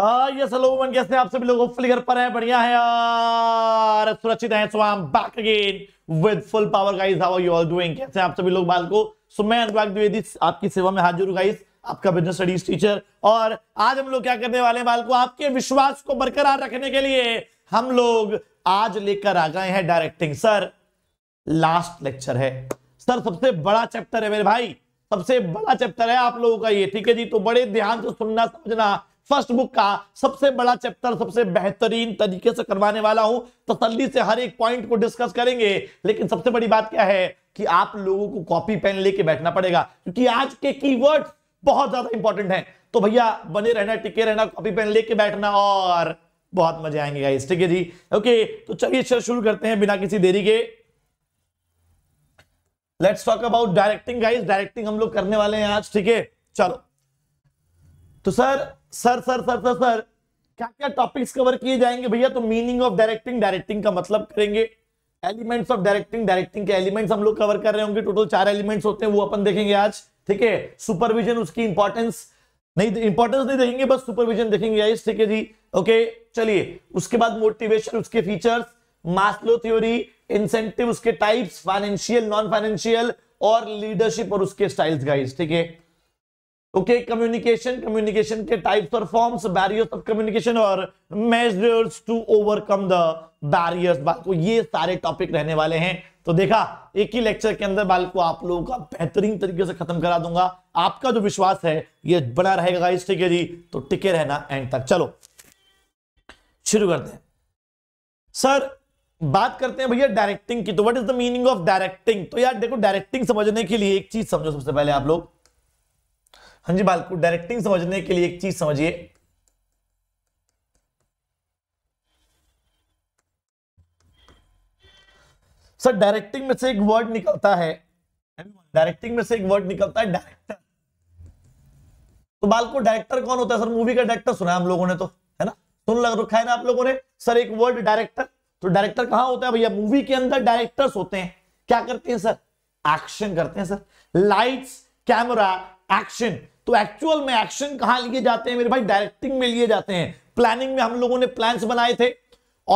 Yes hello मन कैसे आप सभी लोग फुल घर पर हैं बढ़िया है यार सुरक्षित हैं so I am back again with full power guys how are you all doing कैसे हैं आप सभी लोग बाल को सो मैं अनुराग द्विवेदी आपकी सेवा में हाजिर हूं गाइस आपका बिजनेस स्टडीज टीचर और आज हम लोग क्या करने वाले हैं बाल को आपके विश्वास को बरकरार रखने के लिए हम लोग आज लेकर आ गए हैं डायरेक्टिंग सर लास्ट लेक्चर है सर सबसे बड़ा चैप्टर है मेरे भाई सबसे बड़ा चैप्टर है आप लोगों का ये ठीक है जी तो बड़े ध्यान से सुनना समझना फर्स्ट बुक का सबसे बड़ा चैप्टर सबसे बेहतरीन तरीके से करवाने वाला हूं तसल्ली से हर एक पॉइंट को डिस्कस करेंगे लेकिन सबसे बड़ी बात क्या है कि आप लोगों को कॉपी पेन लेके बैठना पड़ेगा क्योंकि आज के कीवर्ड्स बहुत ज्यादा इंपॉर्टेंट है तो भैया बने रहना टिके रहना कॉपी पेन लेके बैठना और बहुत मजे आएंगे गाइस ठीक है जी ओके तो चलिए शुरू करते हैं बिना किसी देरी के let's talk about directing guys directing हम लोग करने वाले हैं आज ठीक है चलो तो sir sir sir sir sir sir क्या क्या टॉपिक्स कवर किए जाएंगे भैया तो मीनिंग ऑफ डायरेक्टिंग डायरेक्टिंग का मतलब करेंगे एलिमेंट्स ऑफ डायरेक्टिंग डायरेक्टिंग के एलिमेंट्स हम लोग कवर कर रहे होंगे टोटल चार एलिमेंट्स होते हैं वो अपन देखेंगे आज ठीक है सुपरविजन उसकी इंपॉर्टेंस नहीं इंपॉर्टेंस नहीं देखेंगे बस सुपरविजन देखेंगे आज ठीक है जी ओके चलिए उसके बाद मोटिवेशन उसके फीचर्स मास्लो थ्योरी इंसेंटिव उसके टाइप्स फाइनेंशियल नॉन फाइनेंशियल और लीडरशिप और उसके स्टाइल्स गाइस ठीक है ओके कम्युनिकेशन कम्युनिकेशन के टाइप्स और फॉर्म्स बैरियर्स ऑफ कम्युनिकेशन और measures to overcome the barriers बालको ये सारे टॉपिक रहने वाले हैं तो देखा एक ही लेक्चर के अंदर बालको आप लोगों का बेहतरीन तरीके से खत्म करा दूंगा आपका जो विश्वास है ये बना रहेगा इस ठीक है जी तो टिके रहना एंड तक चलो शुरू करते हैं सर बात करते हैं भैया डायरेक्टिंग की तो what is the meaning of directing तो यार देखो डायरेक्टिंग समझने के लिए एक चीज समझो सबसे पहले आप लोग हाँ जी बालकू डायरेक्टिंग समझने के लिए एक चीज समझिए सर डायरेक्टिंग में से एक वर्ड निकलता है डायरेक्टिंग में से एक वर्ड निकलता है डायरेक्टर तो बालको डायरेक्टर कौन होता है सर मूवी का डायरेक्टर सुना हम लोगों ने तो है ना सुन लग रखा है ना आप लोगों ने सर एक वर्ड डायरेक्टर तो डायरेक्टर कहां होता है भैया मूवी के अंदर डायरेक्टर्स होते हैं क्या करते हैं सर एक्शन करते हैं सर लाइट्स कैमरा एक्शन तो एक्चुअल में एक्शन कहां लिए जाते हैं मेरे भाई डायरेक्टिंग में लिए जाते हैं प्लानिंग में हम लोगों ने प्लान बनाए थे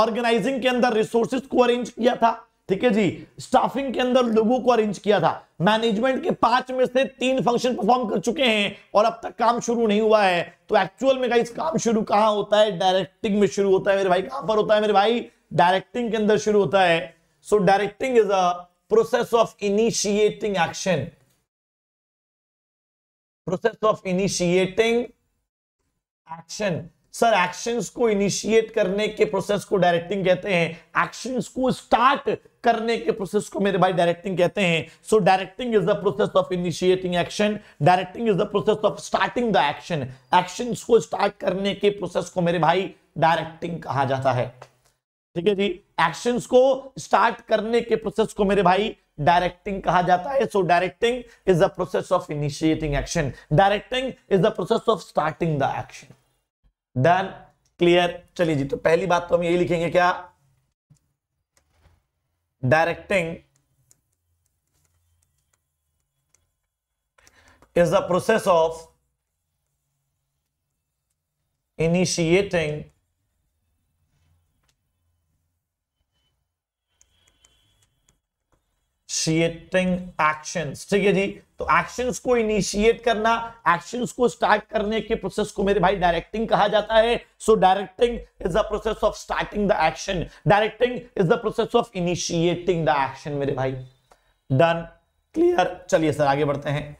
ऑर्गेनाइजिंग के अंदर रिसोर्सिस को अरेंज किया था ठीक है जी स्टाफिंग के अंदर लोगों को अरेंज किया था मैनेजमेंट के पांच में से तीन फंक्शन परफॉर्म कर चुके हैं और अब तक काम शुरू नहीं हुआ है तो एक्चुअल में गाइस काम शुरू कहां होता है डायरेक्टिंग में शुरू होता है मेरे भाई कहां पर होता है मेरे भाई डायरेक्टिंग के अंदर शुरू होता है so directing is a process of initiating action process of initiating action sir actions को इनिशिएट करने के प्रोसेस को डायरेक्टिंग कहते हैं एक्शंस को स्टार्ट करने के प्रोसेस को मेरे भाई डायरेक्टिंग कहते हैं so directing is the process of initiating action directing is the process of starting the action actions को स्टार्ट करने के प्रोसेस को मेरे भाई डायरेक्टिंग कहा जाता है ठीक है जी एक्शंस को स्टार्ट करने के प्रोसेस को मेरे भाई डायरेक्टिंग कहा जाता है so directing is the process of initiating action directing is the process of starting the action done clear चलिए जी तो पहली बात तो हम यही लिखेंगे क्या directing is the process of initiating initiating actions ठीक है जी तो एक्शंस को इनिशिएट करना एक्शंस को स्टार्ट करने के प्रोसेस को मेरे भाई डायरेक्टिंग कहा जाता है so directing is the process of starting the action directing is the process of initiating the action मेरे भाई डन क्लियर चलिए सर आगे बढ़ते हैं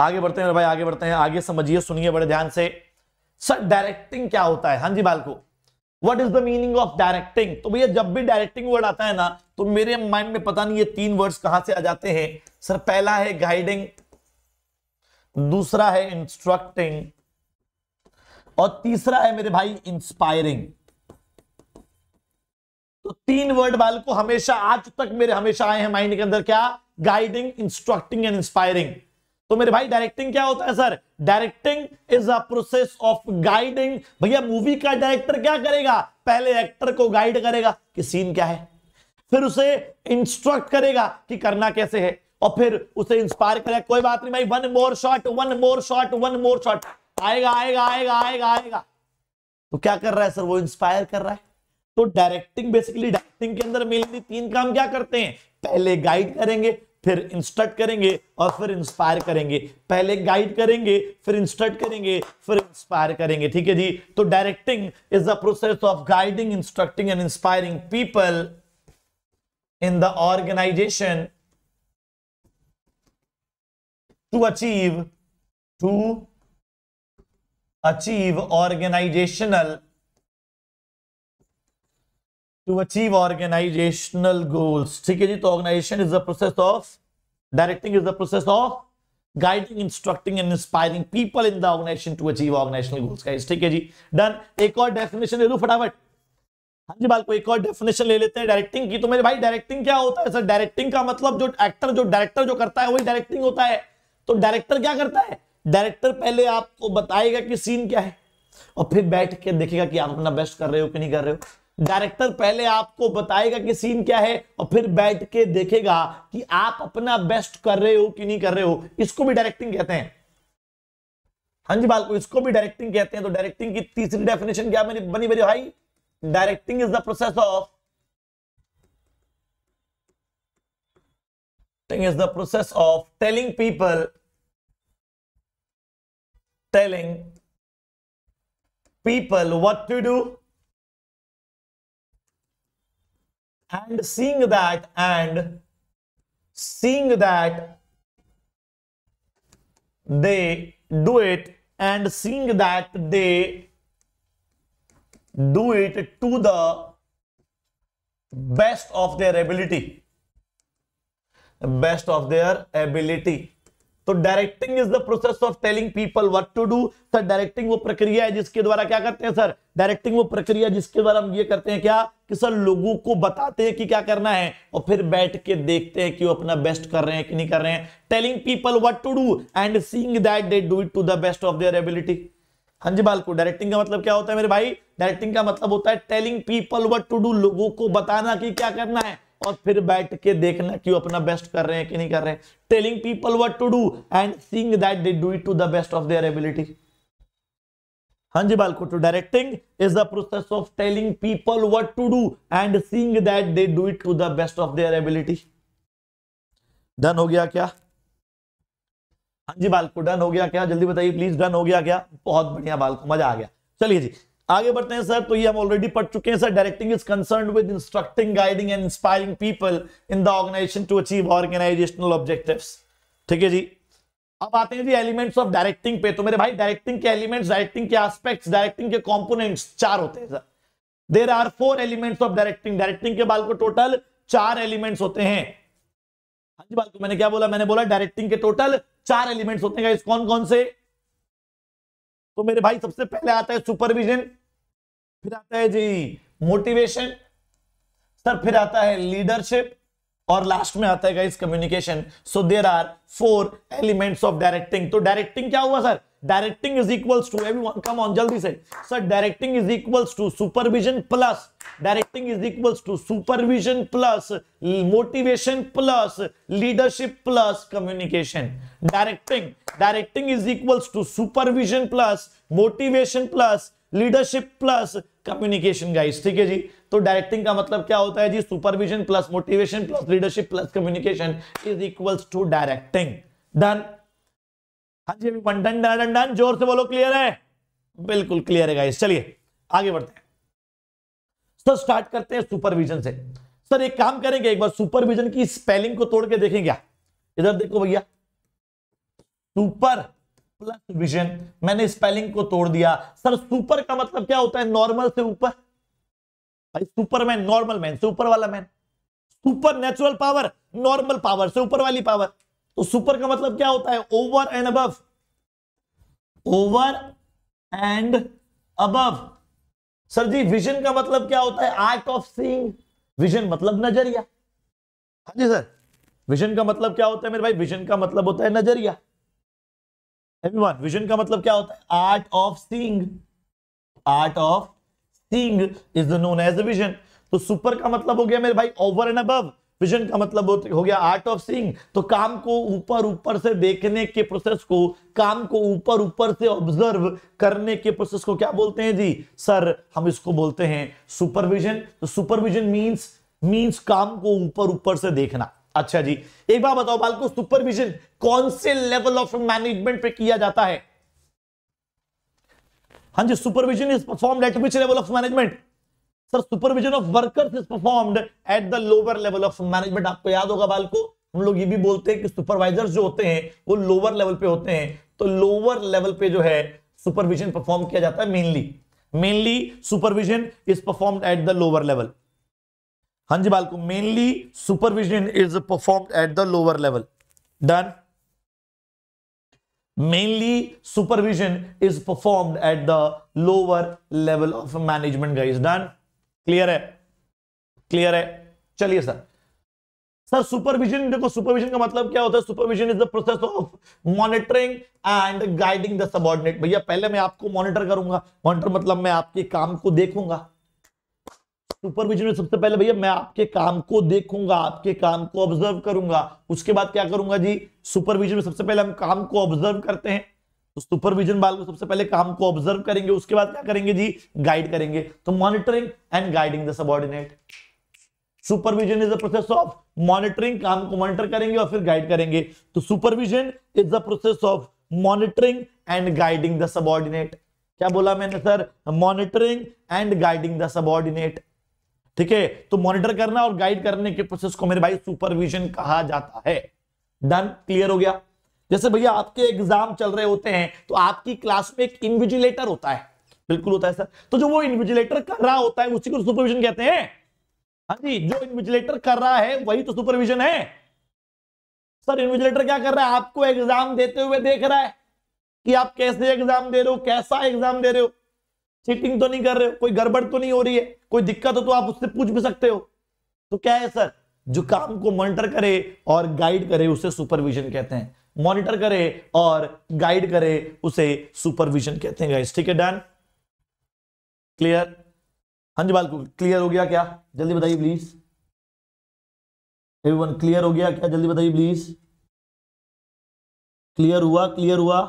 आगे बढ़ते हैं मेरे भाई आगे बढ़ते हैं आगे समझिए सुनिए बड़े ध्यान से सर डायरेक्टिंग क्या होता है हां जी बालको what is the meaning of directing तो भैया जब भी डायरेक्टिंग वर्ड आता है ना तो मेरे माइंड में पता नहीं ये तीन वर्ड्स कहां से आ जाते हैं सर पहला है गाइडिंग दूसरा है इंस्ट्रक्टिंग और तीसरा है मेरे भाई इंस्पायरिंग तो तीन वर्ड वाल को हमेशा आज तक मेरे हमेशा आए हैं माइंड के अंदर क्या गाइडिंग इंस्ट्रक्टिंग एंड इंस्पायरिंग तो मेरे भाई डायरेक्टिंग क्या होता है sir directing is a process of guiding भैया मूवी का डायरेक्टर क्या करेगा पहले एक्टर को गाइड करेगा कि सीन क्या है फिर उसे इंस्ट्रक्ट करेगा कि करना कैसे है और फिर उसे इंस्पायर करेगा कोई बात नहीं भाई one more shot one more shot one more shot आएगा आएगा आएगा आएगा आएगा तो क्या कर रहा है सर वो इंस्पायर कर रहा है तो डायरेक्टिंग बेसिकली डायरेक्टिंग के अंदर मेनली तीन काम क्या करते हैं पहले गाइड करेंगे फिर इंस्ट्रक्ट करेंगे और फिर इंस्पायर करेंगे पहले गाइड करेंगे फिर इंस्ट्रक्ट करेंगे फिर इंस्पायर करेंगे ठीक है जी तो directing is the process of guiding instructing and inspiring people in the organisation to achieve to achieve organisational to achieve organisational goals ठीक है जी तो organisation is the process of directing is the process of guiding instructing and inspiring people in the organisation to achieve organisational goals का ठीक है जी done एक और डेफिनेशन ले लूं फटाफट हाँ जी बाल को एक और डेफिनेशन ले लेते हैं डायरेक्टिंग की तो मेरे भाई डायरेक्टिंग क्या होता है सर डायरेक्टिंग का मतलब जो एक्टर जो डायरेक्टर जो करता है वही डायरेक्टिंग होता है तो डायरेक्टर क्या करता है डायरेक्टर पहले आपको बताएगा कि सीन क्या है और फिर बैठ के देखेगा कि आप अपना बेस्ट कर रहे हो कि नहीं कर रहे हो डायरेक्टर पहले आपको बताएगा कि सीन क्या है और फिर बैठ के देखेगा कि आप अपना बेस्ट कर रहे हो कि नहीं कर रहे हो इसको भी डायरेक्टिंग कहते हैं हाँ जी बालको इसको भी डायरेक्टिंग कहते हैं तो डायरेक्टिंग की तीसरी डेफिनेशन क्या मेरी बनी मेरी भाई directing is the process of is the process of telling people telling people what to do and seeing that and seeing that they do it and seeing that they do it to the best of their ability best of their ability तो directing is the process of telling people what to do sir directing वो प्रक्रिया है जिसके द्वारा क्या करते हैं sir directing वो प्रक्रिया जिसके द्वारा हम ये करते हैं क्या कि सर लोगों को बताते हैं कि क्या करना है और फिर बैठ के देखते हैं कि वो अपना बेस्ट कर रहे हैं कि नहीं कर रहे हैं telling people what to do and seeing that they do it to the best of their ability हाँ जी बालकू डायरेक्टिंग का मतलब क्या होता है मेरे भाई डायरेक्टिंग का मतलब होता है telling people what to do लोगों को बताना कि क्या करना है और फिर बैठ के देखना कि वो अपना बेस्ट कर रहे हैं कि नहीं कर रहे हैं telling people what to do and seeing that they do it to the best of their ability हाँ जी बालको to directing is the process of telling people what to do and seeing that they do it to the best of their ability done हो गया क्या हाँ जी बालको done हो गया क्या जल्दी बताइए प्लीज डन हो गया क्या बहुत बढ़िया बालको मजा आ गया चलिए जी आगे बढ़ते हैं सर तो ये हम ऑलरेडी पढ़ चुके हैं sir directing is concern with instructing guiding and inspiring people in the organisation to achieve organisational objective ठीक है जी अब आते हैं जी एलिमेंट्स ऑफ डायरेक्टिंग पे तो मेरे भाई डायरेक्टिंग के एलिमेंट्स डायरेक्टिंग के एस्पेक्ट्स डायरेक्टिंग के कॉम्पोनेंट्स चार होते हैं sir there are four elements of directing directing के बाल को टोटल चार एलिमेंट्स होते हैं हाँ जी बाल को मैंने क्या बोला मैंने बोला डायरेक्टिंग के टोटल चार एलिमेंट्स होते हैं कौन कौन से तो मेरे भाई सबसे पहले आता है सुपरविजन फिर आता है जी मोटिवेशन सर फिर आता है लीडरशिप और लास्ट में आता है communication so there are four elements of directing तो डायरेक्टिंग क्या हुआ sir directing is equals to one come on जल्दी से sir directing is equals to supervision plus directing is equals to supervision plus motivation plus leadership plus communication directing directing is equals to supervision plus motivation plus leadership plus communication guys ठीक है जी तो directing का मतलब क्या होता है जी supervision plus motivation plus leadership plus communication is equals to directing done हाँ जी अभी डन डन डन जोर से बोलो क्लियर है बिल्कुल क्लियर है गाइस चलिए आगे बढ़ते हैं सर स्टार्ट करते हैं सुपरविजन से सर एक काम करेंगे एक बार सुपरविजन की स्पेलिंग को तोड़ के देखेंगे क्या इधर देखो भैया सुपर प्लस विजन मैंने स्पेलिंग को तोड़ दिया सर सुपर का मतलब क्या होता है नॉर्मल से ऊपर भाई सुपरमैन नॉर्मल मैन से ऊपर वाला man super natural power normal power से ऊपर वाली पावर तो सुपर का मतलब क्या होता है over and above over and above sir जी विजन का मतलब क्या होता है आर्ट ऑफ सीइंग विजन मतलब नजरिया हाँ जी सर विजन का मतलब क्या होता है मेरे भाई विजन का मतलब होता है नजरिया एवरीवन विजन का मतलब क्या होता है art of seeing art of seeing is the known as vision तो सुपर का मतलब हो गया मेरे भाई ओवर एंड अबव विजन का मतलब हो गया आर्ट ऑफ सींग तो काम को ऊपर ऊपर से देखने के प्रोसेस को काम को ऊपर ऊपर से ऑब्जर्व करने के प्रोसेस को क्या बोलते हैं जी सर हम इसको बोलते हैं सुपरविजन तो सुपरविजन मींस मींस काम को ऊपर ऊपर से देखना अच्छा जी एक बार बताओ बालको सुपरविजन कौन से लेवल ऑफ मैनेजमेंट पे किया जाता है हां जी supervision is perform at which level of management sir supervision of workers is performed at the lower level of management आपको याद होगा बाल को हम लोग ये भी बोलते हैं कि सुपरवाइजर जो होते हैं वो लोअर लेवल पे होते हैं तो लोअर लेवल पे जो है सुपरविजन परफॉर्म किया जाता है mainly mainly supervision is perform at the lower level हाँ जी बालको mainly supervision is perform at the lower level done mainly supervision is perform at the lower level of management guys done clear है clear है चलिए sir sir supervision देखो supervision का मतलब क्या होता है supervision is the process of monitoring and guiding the subordinate भैया पहले मैं आपको मॉनिटर करूंगा मॉनिटर मतलब मैं आपके काम को देखूंगा सुपरविजन में सबसे पहले भैया मैं आपके काम को देखूंगा आपके काम को ऑब्जर्व करूंगा उसके बाद क्या करूंगा जी सुपरविजन में सबसे पहले हम काम को ऑब्जर्व करते हैं तो सुपरविजन बाल को सबसे पहले काम को ऑब्जर्व करेंगे उसके बाद क्या करेंगे जी गाइड करेंगे तो monitoring and guiding the subordinate supervision is the process of monitoring काम को मॉनिटर करेंगे और फिर गाइड करेंगे तो supervision is the process of monitoring and guiding the subordinate क्या बोला मैंने sir monitoring and guiding the subordinate ठीक है तो मॉनिटर करना और गाइड करने के प्रोसेस को मेरे भाई सुपरविजन कहा जाता है डन क्लियर हो गया जैसे भैया आपके एग्जाम चल रहे होते हैं तो आपकी क्लास में एक इन्विजिलेटर होता है बिल्कुल होता है सर तो जो वो इन्विजिलेटर कर रहा होता है उसी को सुपरविजन कहते हैं हाँ जी जो इन्विजिलेटर कर रहा है वही तो सुपरविजन है सर इन्विजिलेटर क्या कर रहा है आपको एग्जाम देते हुए देख रहा है कि आप कैसे एग्जाम दे रहे हो कैसा एग्जाम दे रहे हो चीटिंग तो नहीं कर रहे हो कोई गड़बड़ तो नहीं हो रही है कोई दिक्कत हो तो आप उससे पूछ भी सकते हो तो क्या है सर जो काम को मॉनिटर करे और गाइड करे उसे सुपरविजन कहते हैं मॉनिटर करे और गाइड करे उसे सुपरविजन कहते हैं गाइस ठीक है डन क्लियर हां जी बालकू क्लियर हो गया क्या जल्दी बताइए प्लीज एवरीवन क्लियर हो गया क्या जल्दी बताइए प्लीज क्लियर हुआ क्लियर हुआ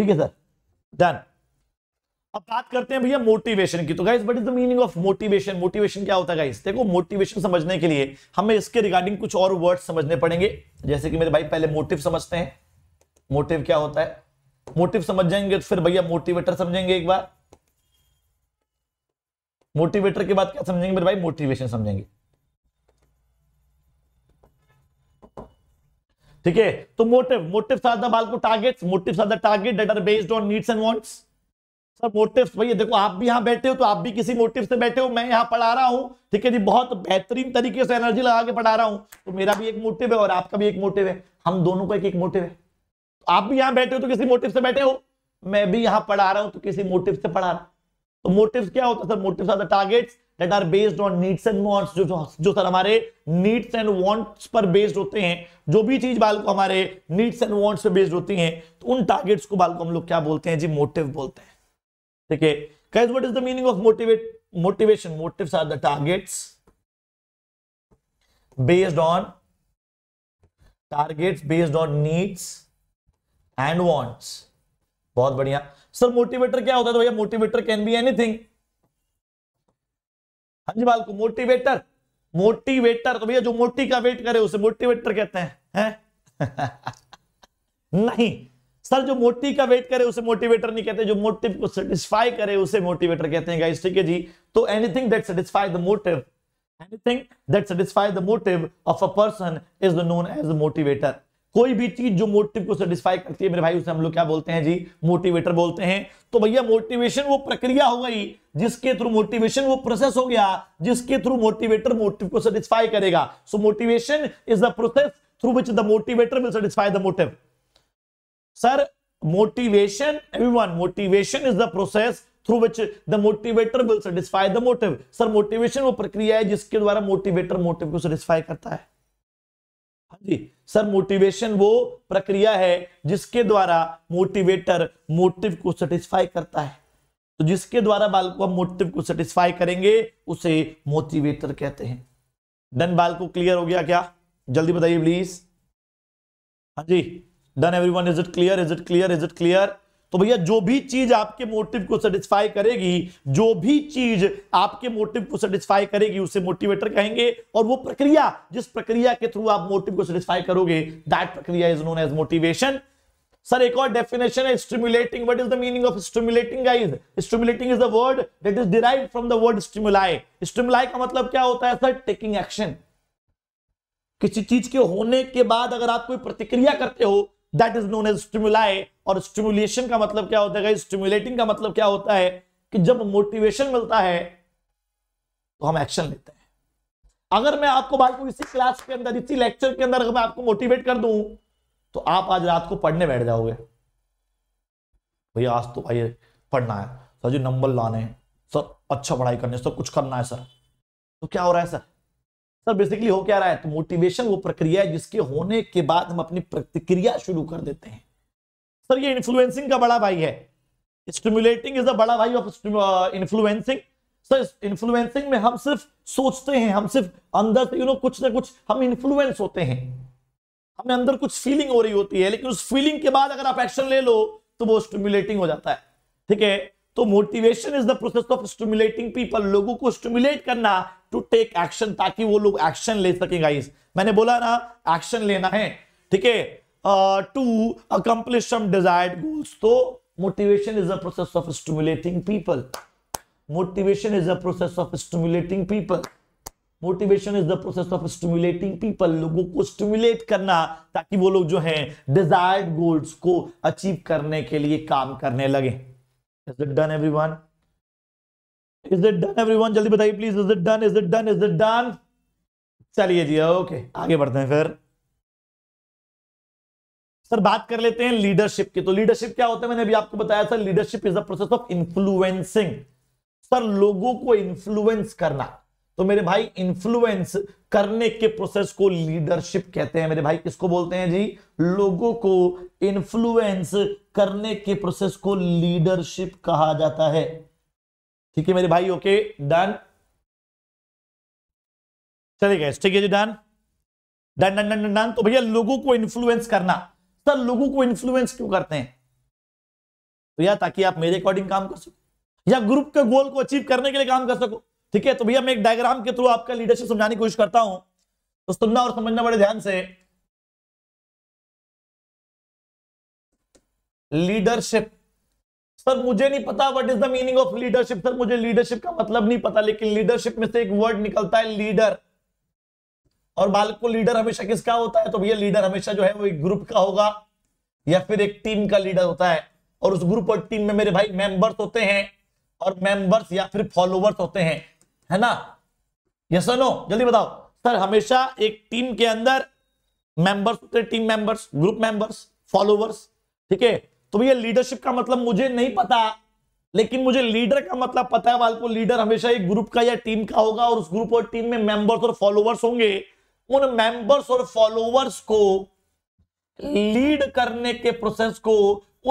ठीक है सर डन अब बात करते हैं भैया मोटिवेशन की तो guys but is the meaning of motivation motivation क्या होता है गाइस देखो मोटिवेशन समझने के लिए हमें इसके रिगार्डिंग कुछ और वर्ड समझने पड़ेंगे जैसे कि मेरे भाई पहले मोटिव समझते हैं मोटिव क्या होता है मोटिव समझ जाएंगे तो फिर भैया मोटिवेटर समझेंगे एक बार मोटिवेटर के बाद क्या समझेंगे मेरे भाई मोटिवेशन समझेंगे ठीक है तो मोटिव मोटिव साथ द बाल को targets motives are target that are based on needs and wants sir motives भैया देखो आप भी यहां बैठे हो तो आप भी किसी मोटिव से बैठे हो मैं यहां पढ़ा रहा हूं ठीक है जी बहुत बेहतरीन तरीके से एनर्जी लगा के पढ़ा रहा हूं तो मेरा भी एक मोटिव है और आपका भी एक मोटिव है हम दोनों का एक एक मोटिव है तो आप भी यहां बैठे हो तो किसी मोटिव से बैठे हो मैं भी यहां पढ़ा रहा हूं तो किसी मोटिव से पढ़ा रहा हूं तो मोटिव क्या होता है sir motive targets that are based on needs and wants जो जो सर हमारे नीड्स एंड वॉन्ट्स पर बेस्ड होते हैं जो भी चीज बाल को हमारे नीड्स एंड वॉन्ट्स पर बेस्ड होती है तो उन टारगेट्स को बाल को हम लोग क्या बोलते हैं जी मोटिव बोलते हैं ठीक है guys what is the meaning of motivate motivation motives are the targets based on targets based on needs and wants बहुत बढ़िया सर मोटिवेटर क्या होता है तो भैया मोटिवेटर कैन बी एनीथिंग हंजमाल को मोटिवेटर मोटिवेटर तो भैया जो मोटी का वेट करे उसे मोटिवेटर कहते हैं है? नहीं सर जो मोटी का वेट करे उसे मोटिवेटर नहीं कहते जो मोटिव को सेटिस्फाई करे उसे मोटिवेटर कहते हैं ठीक है जी तो anything that satisfy the motive anything that satisfy the motive of a person is known as a motivator कोई भी चीज जो मोटिव को सेटिस्फाई करती है मेरे भाई उसे हम लोग क्या बोलते हैं जी मोटिवेटर बोलते हैं तो भैया मोटिवेशन वो प्रक्रिया हो गई जिसके थ्रू मोटिवेशन वो प्रोसेस हो गया जिसके थ्रू मोटिवेटर मोटिव को सेटिस्फाई करेगा so motivation is the process through which the motivator will satisfy the motive sir motivation everyone motivation is the process through which the motivator will satisfy the motive sir motivation वो प्रक्रिया है जिसके द्वारा motivator motive को satisfy करता है हाँ जी sir motivation वो प्रक्रिया है जिसके द्वारा मोटिवेटर मोटिव को सेटिस्फाई करता है तो जिसके द्वारा को हम मोटिव को सेटिस्फाई करेंगे उसे मोटिवेटर कहते हैं डन बाल को क्लियर हो गया क्या जल्दी बताइए प्लीज हाँ जी done everyone is it clear is it clear is it clear तो भैया जो भी चीज आपके मोटिव को सेटिस्फाई करेगी जो भी चीज आपके मोटिव को सेटिस्फाई करेगी उसे मोटिवेटर कहेंगे और वो प्रक्रिया जिस प्रक्रिया के थ्रू आप मोटिव को सेटिस्फाई करोगे दैट प्रक्रिया is known as motivation sir एक और डेफिनेशन है stimulating what is the meaning of stimulating guys stimulating is the word that is derived from the word stimuli stimuli का मतलब क्या होता है सर टेकिंग एक्शन किसी चीज के होने के बाद अगर आप कोई प्रतिक्रिया करते हो that is known as stimuli और स्टिमुलेशन का मतलब क्या होता है स्टिमुलेटिंग का मतलब क्या होता है कि जब मोटिवेशन मिलता है तो हम एक्शन लेते हैं अगर मैं आपको भाई को इसी क्लास के अंदर इसी लेक्चर के अंदर अगर मैं आपको मोटिवेट कर दूं तो आप आज रात को पढ़ने बैठ जाओगे भैया आज तो भाई पढ़ना है सर जी नंबर लाने सर अच्छा पढ़ाई करनी सर कुछ करना है सर तो क्या हो रहा है सर सर बेसिकली हो क्या रहा है तो मोटिवेशन वो प्रक्रिया है जिसके होने के बाद हम अपनी प्रतिक्रिया शुरू कर देते हैं सर ये इन्फ्लुएंसिंग का बड़ा भाई है स्टिमुलेटिंग इज द बड़ा भाई ऑफ इन्फ्लुएंसिंग सर इन्फ्लुएंसिंग में हम सिर्फ सोचते हैं हम सिर्फ अंदर से यू नो कुछ ना कुछ हम इन्फ्लुएंस होते हैं हमें अंदर कुछ फीलिंग हो रही होती है लेकिन उस फीलिंग के बाद अगर आप एक्शन ले लो तो वो स्टिमुलेटिंग हो जाता है ठीक है तो motivation is the process of stimulating people लोगों को स्टिमुलेट करना टू टेक एक्शन ताकि वो लोग एक्शन ले सके गाइस मैंने बोला ना एक्शन लेना है ठीक है to accomplish some desired goals तो motivation is a process of stimulating people motivation is a process of stimulating people motivation is the process of stimulating people लोगों को स्टिमुलेट करना ताकि वो लोग जो हैं डिजायर्ड गोल्स को अचीव करने के लिए काम करने लगे is it done everyone is it done everyone जल्दी बताइए please is it done is it done is it done चलिए जी ओके okay. आगे बढ़ते हैं फिर सर बात कर लेते हैं लीडरशिप की तो लीडरशिप क्या होता है मैंने अभी आपको बताया sir leadership is the process of influencing sir लोगों को इन्फ्लुएंस करना तो मेरे भाई इन्फ्लुएंस करने के प्रोसेस को लीडरशिप कहते हैं मेरे भाई किसको बोलते हैं जी लोगों को इन्फ्लुएंस करने के प्रोसेस को लीडरशिप कहा जाता है ठीक है मेरे भाई ओके डन चलिए गए ठीक है जी done done done done done तो भैया लोगों को इन्फ्लुएंस करना सर लोगों को इन्फ्लुएंस क्यों करते हैं तो या ताकि आप मेरे अकॉर्डिंग काम कर सको या ग्रुप के गोल को अचीव करने के लिए काम कर सको ठीक है तो भैया मैं एक डायग्राम के थ्रू आपका लीडरशिप समझाने की कोशिश करता हूं तो सुनना और समझना बड़े ध्यान से लीडरशिप सर मुझे नहीं पता what is the meaning of leadership sir मुझे लीडरशिप का मतलब नहीं पता लेकिन लीडरशिप में से एक वर्ड निकलता है लीडर और बालक को लीडर हमेशा किसका होता है तो भैया लीडर हमेशा जो है वो एक ग्रुप का होगा या फिर एक टीम का लीडर होता है और उस ग्रुप और टीम में मेरे भाई मेंबर्स होते हैं और मेंबर्स या फिर फॉलोवर्स होते हैं है ना यस नो जल्दी बताओ सर हमेशा एक टीम के अंदर मेंबर्स होते team members group members followers ठीक है तो भैया लीडरशिप का मतलब मुझे नहीं पता लेकिन मुझे लीडर का मतलब पता है वाल को लीडर हमेशा एक ग्रुप का या टीम का होगा और उस ग्रुप और टीम में मेंबर्स और फॉलोवर्स होंगे उन मेंबर्स और फॉलोअर्स को लीड करने के प्रोसेस को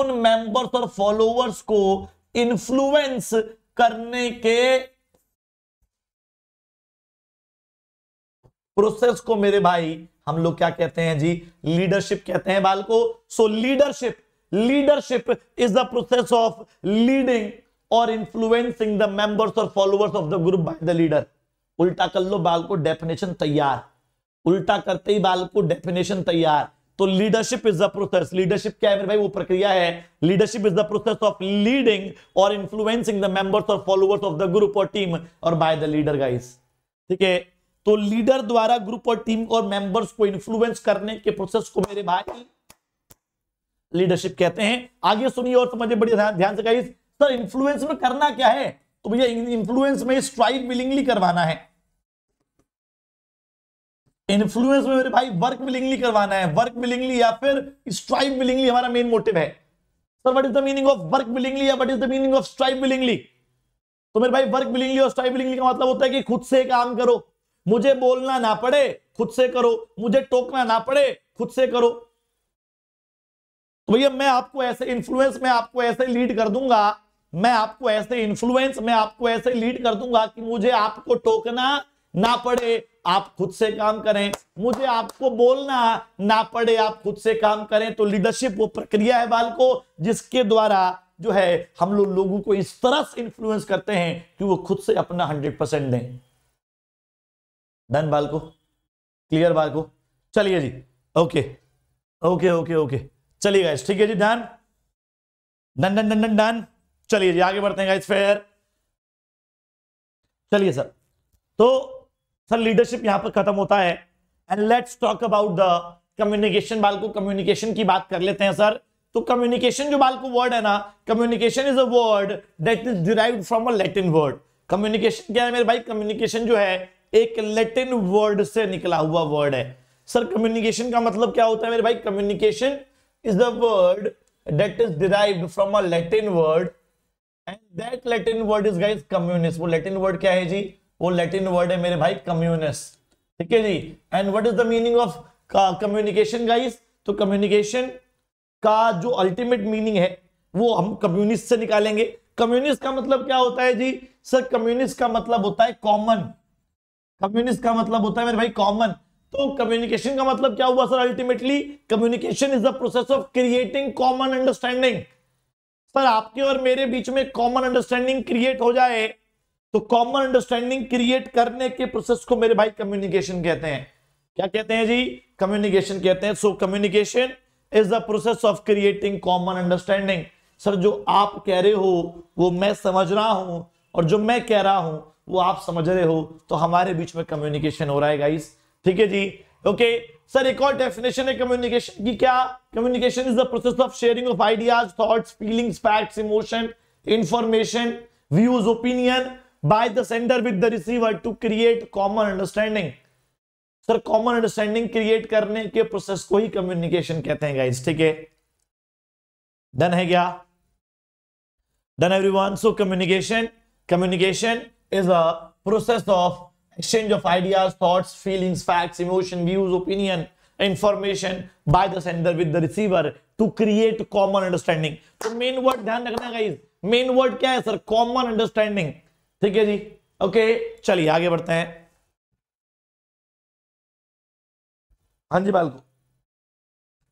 उन मेंबर्स और फॉलोअर्स को इन्फ्लुएंस करने के प्रोसेस को मेरे भाई हम लोग क्या कहते हैं जी लीडरशिप कहते हैं बाल को so leadership leadership is the process of leading और इन्फ्लुएंसिंग द मेंबर्स और followers of the group by the leader उल्टा कर लो बाल को डेफिनेशन तैयार उल्टा करते ही बाल को डेफिनेशन तैयार तो leadership is the process leadership क्या है मेरे भाई वो प्रक्रिया है leadership is the process of leading और इन्फ्लुएंसिंग द मेंबर्स और फॉलोअर्स ऑफ द ग्रुप और टीम और बाय द लीडर गाइस ठीक है तो लीडर द्वारा ग्रुप और टीम और मेंबर्स को इन्फ्लुएंस करने के प्रोसेस को मेरे भाई लीडरशिप कहते हैं आगे सुनिए और समझिए बड़ी ध्यान से गाइस सर इन्फ्लुएंस में करना क्या है तो भैया इन्फ्लुएंस में स्ट्राइक विलिंगली करवाना है इन्फ्लुएंस में मेरे भाई वर्क विलिंगली करवाना है वर्क विलिंगली या फिर स्ट्राइव विलिंगली हमारा मेन मोटिव है sir what is the meaning of work willingly या what is the meaning of strive willingly तो मेरे भाई वर्क विलिंगली और स्ट्राइव विलिंगली का मतलब होता है कि खुद से काम करो मुझे बोलना ना पड़े खुद से करो मुझे टोकना ना पड़े खुद से करो तो भैया मैं आपको ऐसे इन्फ्लुएंस में आपको ऐसे लीड कर दूंगा मैं आपको ऐसे इन्फ्लुएंस में आपको ऐसे लीड कर दूंगा कि मुझे आपको टोकना ना पढ़े आप खुद से काम करें मुझे आपको बोलना ना पढ़े आप खुद से काम करें तो लीडरशिप वो प्रक्रिया है बालको जिसके द्वारा जो है हम लोग लोगों को इस तरह से इन्फ्लुएंस करते हैं कि वो खुद से अपना हंड्रेड परसेंट दें डन बालको क्लियर बालको चलिए जी ओके ओके ओके ओके चलिए गाइस ठीक है जी done done done done done चलिए जी आगे बढ़ते हैं गाइस फेयर चलिए सर तो सर लीडरशिप यहां पर खत्म होता है and let's talk about the communication बाल को कम्युनिकेशन की बात कर लेते हैं सर तो कम्युनिकेशन जो बाल को वर्ड है ना communication is a word that is derive from a Latin word communication क्या है मेरे भाई कम्युनिकेशन जो है एक लेटिन वर्ड से निकला हुआ वर्ड है सर कम्युनिकेशन का मतलब क्या होता है मेरे भाई communication is the word that is derive from a Latin word and that Latin word is guys communist वो लेटिन वर्ड क्या है जी वो लैटिन वर्ड है मेरे भाई कम्युनिस्ट ठीक है जी and what is the meaning of communication guys तो कम्युनिकेशन का जो अल्टीमेट मीनिंग है वो हम कम्युनिस्ट से निकालेंगे कम्युनिस्ट का मतलब क्या होता है जी सर कम्युनिस्ट का मतलब होता है कॉमन कम्युनिस्ट का मतलब होता है मेरे भाई कॉमन तो कम्युनिकेशन का मतलब क्या हुआ sir ultimately communication is the process of creating common understanding sir आपके और मेरे बीच में कॉमन अंडरस्टैंडिंग क्रिएट हो जाए तो कॉमन अंडरस्टैंडिंग क्रिएट करने के प्रोसेस को मेरे भाई कम्युनिकेशन कहते हैं क्या कहते हैं जी कम्युनिकेशन कहते हैं so communication is the process of creating common understanding sir जो आप कह रहे हो वो मैं समझ रहा हूं और जो मैं कह रहा हूं वो आप समझ रहे हो तो हमारे बीच में कम्युनिकेशन हो रहा है गाइस ठीक है जी ओके सर एक और डेफिनेशन है कम्युनिकेशन की क्या communication is the process of sharing of ideas thoughts feelings facts emotion information views opinion by the sender with the receiver to create common understanding sir common understanding create करने के process को ही communication कहते हैं guys ठीक है done है क्या done everyone so communication communication is a process of exchange of ideas, thoughts, feelings, facts, emotion, views, opinion, information by the sender with the receiver to create common understanding. तो so main word ध्यान रखना guys. Main word क्या है sir? Common understanding. ठीक है जी okay चलिए आगे बढ़ते हैं हाँ जी बालको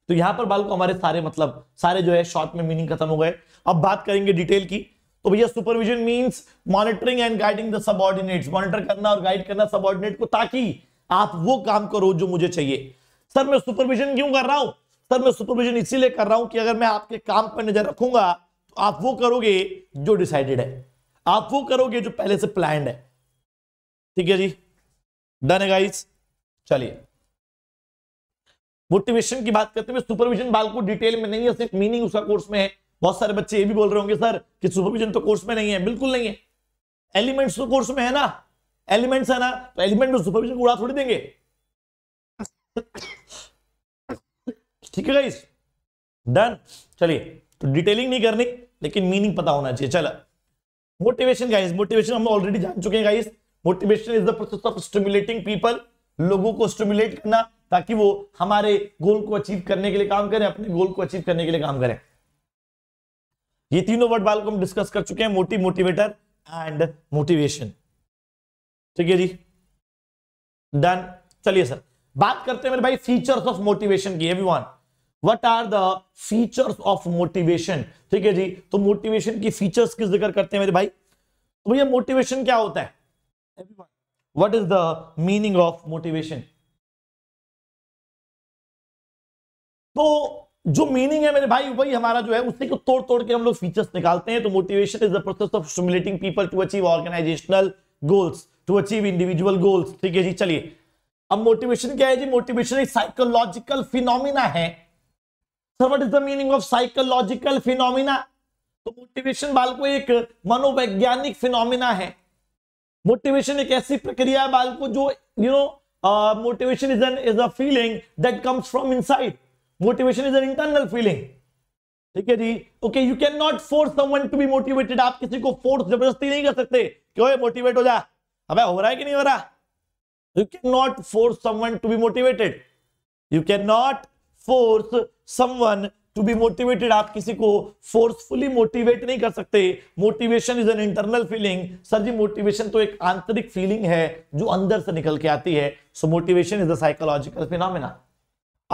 तो यहां पर बालको हमारे सारे मतलब सारे जो है शॉर्ट में मीनिंग खत्म हो गए अब बात करेंगे डिटेल की तो भैया supervision means monitoring and guiding the subordinates monitor करना और गाइड करना सबऑर्डिनेट को ताकि आप वो काम करो जो मुझे चाहिए सर मैं सुपरविजन क्यों कर रहा हूं सर मैं सुपरविजन इसीलिए कर रहा हूं कि अगर मैं आपके काम पर नजर रखूंगा तो आप वो करोगे जो डिसाइडेड है आप वो करोगे जो पहले से प्लान है ठीक है जी डन है गाइस चलिए मोटिवेशन की बात करते हुए सुपरविजन बाल को डिटेल में नहीं है सिर्फ मीनिंग उसका कोर्स में है बहुत सारे बच्चे ये भी बोल रहे होंगे सर कि सुपरविजन तो कोर्स में नहीं है बिल्कुल नहीं है एलिमेंट्स तो कोर्स में है ना एलिमेंट्स है ना तो एलिमेंट में सुपरविजन उड़ा थोड़ी देंगे ठीक है गाइस डन चलिए तो डिटेलिंग नहीं करनी लेकिन मीनिंग पता होना चाहिए चला मोटिवेशन गाइस मोटिवेशन हम ऑलरेडी जान चुके हैं guys motivation is the process of stimulating people लोगों को स्टिमुलेट करना ताकि वो हमारे गोल को अचीव करने के लिए काम करें अपने गोल को अचीव करने के लिए काम करें ये तीनों वर्ड बाल को हम डिस्कस कर चुके हैं मोटी मोटिवेटर एंड मोटिवेशन ठीक है जी डन चलिए सर बात करते हैं मेरे भाई फीचर्स ऑफ मोटिवेशन की everyone what are the features of motivation ठीक है जी तो मोटिवेशन की फीचर्स की जिक्र करते हैं मेरे भाई तो भैया मोटिवेशन क्या होता है what is the meaning of motivation तो जो मीनिंग है मेरे भाई वही हमारा जो है उसी को तोड़ तोड़ के हम लोग फीचर्स निकालते हैं तो motivation is the process of stimulating people to achieve organisational goals to achieve individual goals ठीक है जी चलिए अब मोटिवेशन क्या है जी मोटिवेशन एक साइकोलॉजिकल फिनोमिना है sir what is the meaning of psychological phenomena तो मोटिवेशन बाल को एक मनोवैज्ञानिक फिनोमिना है मोटिवेशन एक ऐसी प्रक्रिया है बाल को जो you know motivation is an is a feeling that comes from inside motivation is an internal feeling ठीक है जी okay you can not force someone to be motivated आप किसी को फोर्स जबरदस्ती नहीं कर सकते क्यों ओए मोटिवेट हो जा अबे हो रहा है कि नहीं हो रहा you can not force someone to be motivated you can not force someone to be motivated आप किसी को फोर्सफुली मोटिवेट नहीं कर सकते motivation is an internal feeling sir जी मोटिवेशन तो एक आंतरिक फीलिंग है जो अंदर से निकल के आती है so motivation is a psychological phenomena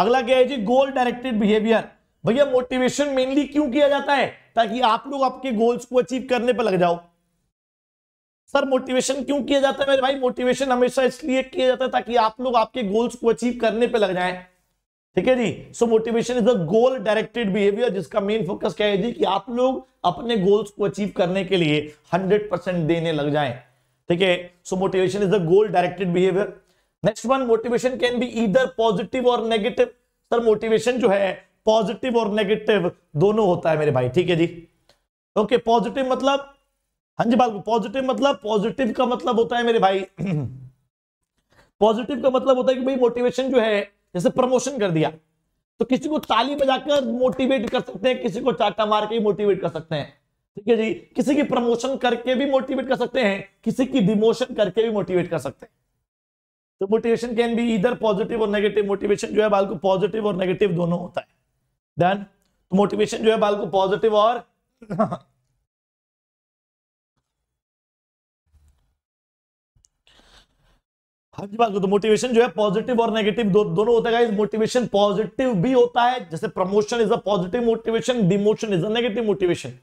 अगला क्या है जी गोल डायरेक्टेड बिहेवियर भैया मोटिवेशन मेनली क्यों किया जाता है ताकि आप लोग आपके गोल्स को अचीव करने पर लग जाओ सर मोटिवेशन क्यों किया जाता है मेरे भाई मोटिवेशन हमेशा इसलिए किया जाता है ताकि आप लोग आपके गोल्स को अचीव करने पर लग जाए ठीक है जी so motivation is a goal directed behaviour जिसका मेन फोकस क्या है जी कि आप लोग अपने गोल्स को अचीव करने के लिए 100 परसेंट देने लग जाएं ठीक है so motivation is a goal directed behaviour next one motivation can be either positive और नेगेटिव सर मोटिवेशन जो है पॉजिटिव और नेगेटिव दोनों होता है मेरे भाई ठीक है जी ओके पॉजिटिव मतलब हाँ जी बात पॉजिटिव मतलब पॉजिटिव का मतलब होता है मेरे भाई पॉजिटिव का मतलब होता है कि भाई मोटिवेशन जो है जैसे प्रमोशन कर दिया तो किसी को ताली बजाकर मोटिवेट कर सकते हैं किसी को चाटा मार के मोटिवेट कर सकते हैं ठीक है जी किसी की प्रमोशन करके भी मोटिवेट कर सकते हैं किसी की डिमोशन करके भी मोटिवेट कर सकते हैं तो motivation can be either positive और नेगेटिव मोटिवेशन जो है बाल को पॉजिटिव और नेगेटिव दोनों होता है देन तो मोटिवेशन जो है बाल को पॉजिटिव और हाँ जी बात तो मोटिवेशन जो है पॉजिटिव और नेगेटिव दो, दोनों होता है मोटिवेशन पॉजिटिव भी होता है जैसे promotion is a positive motivation demotion is negative motivation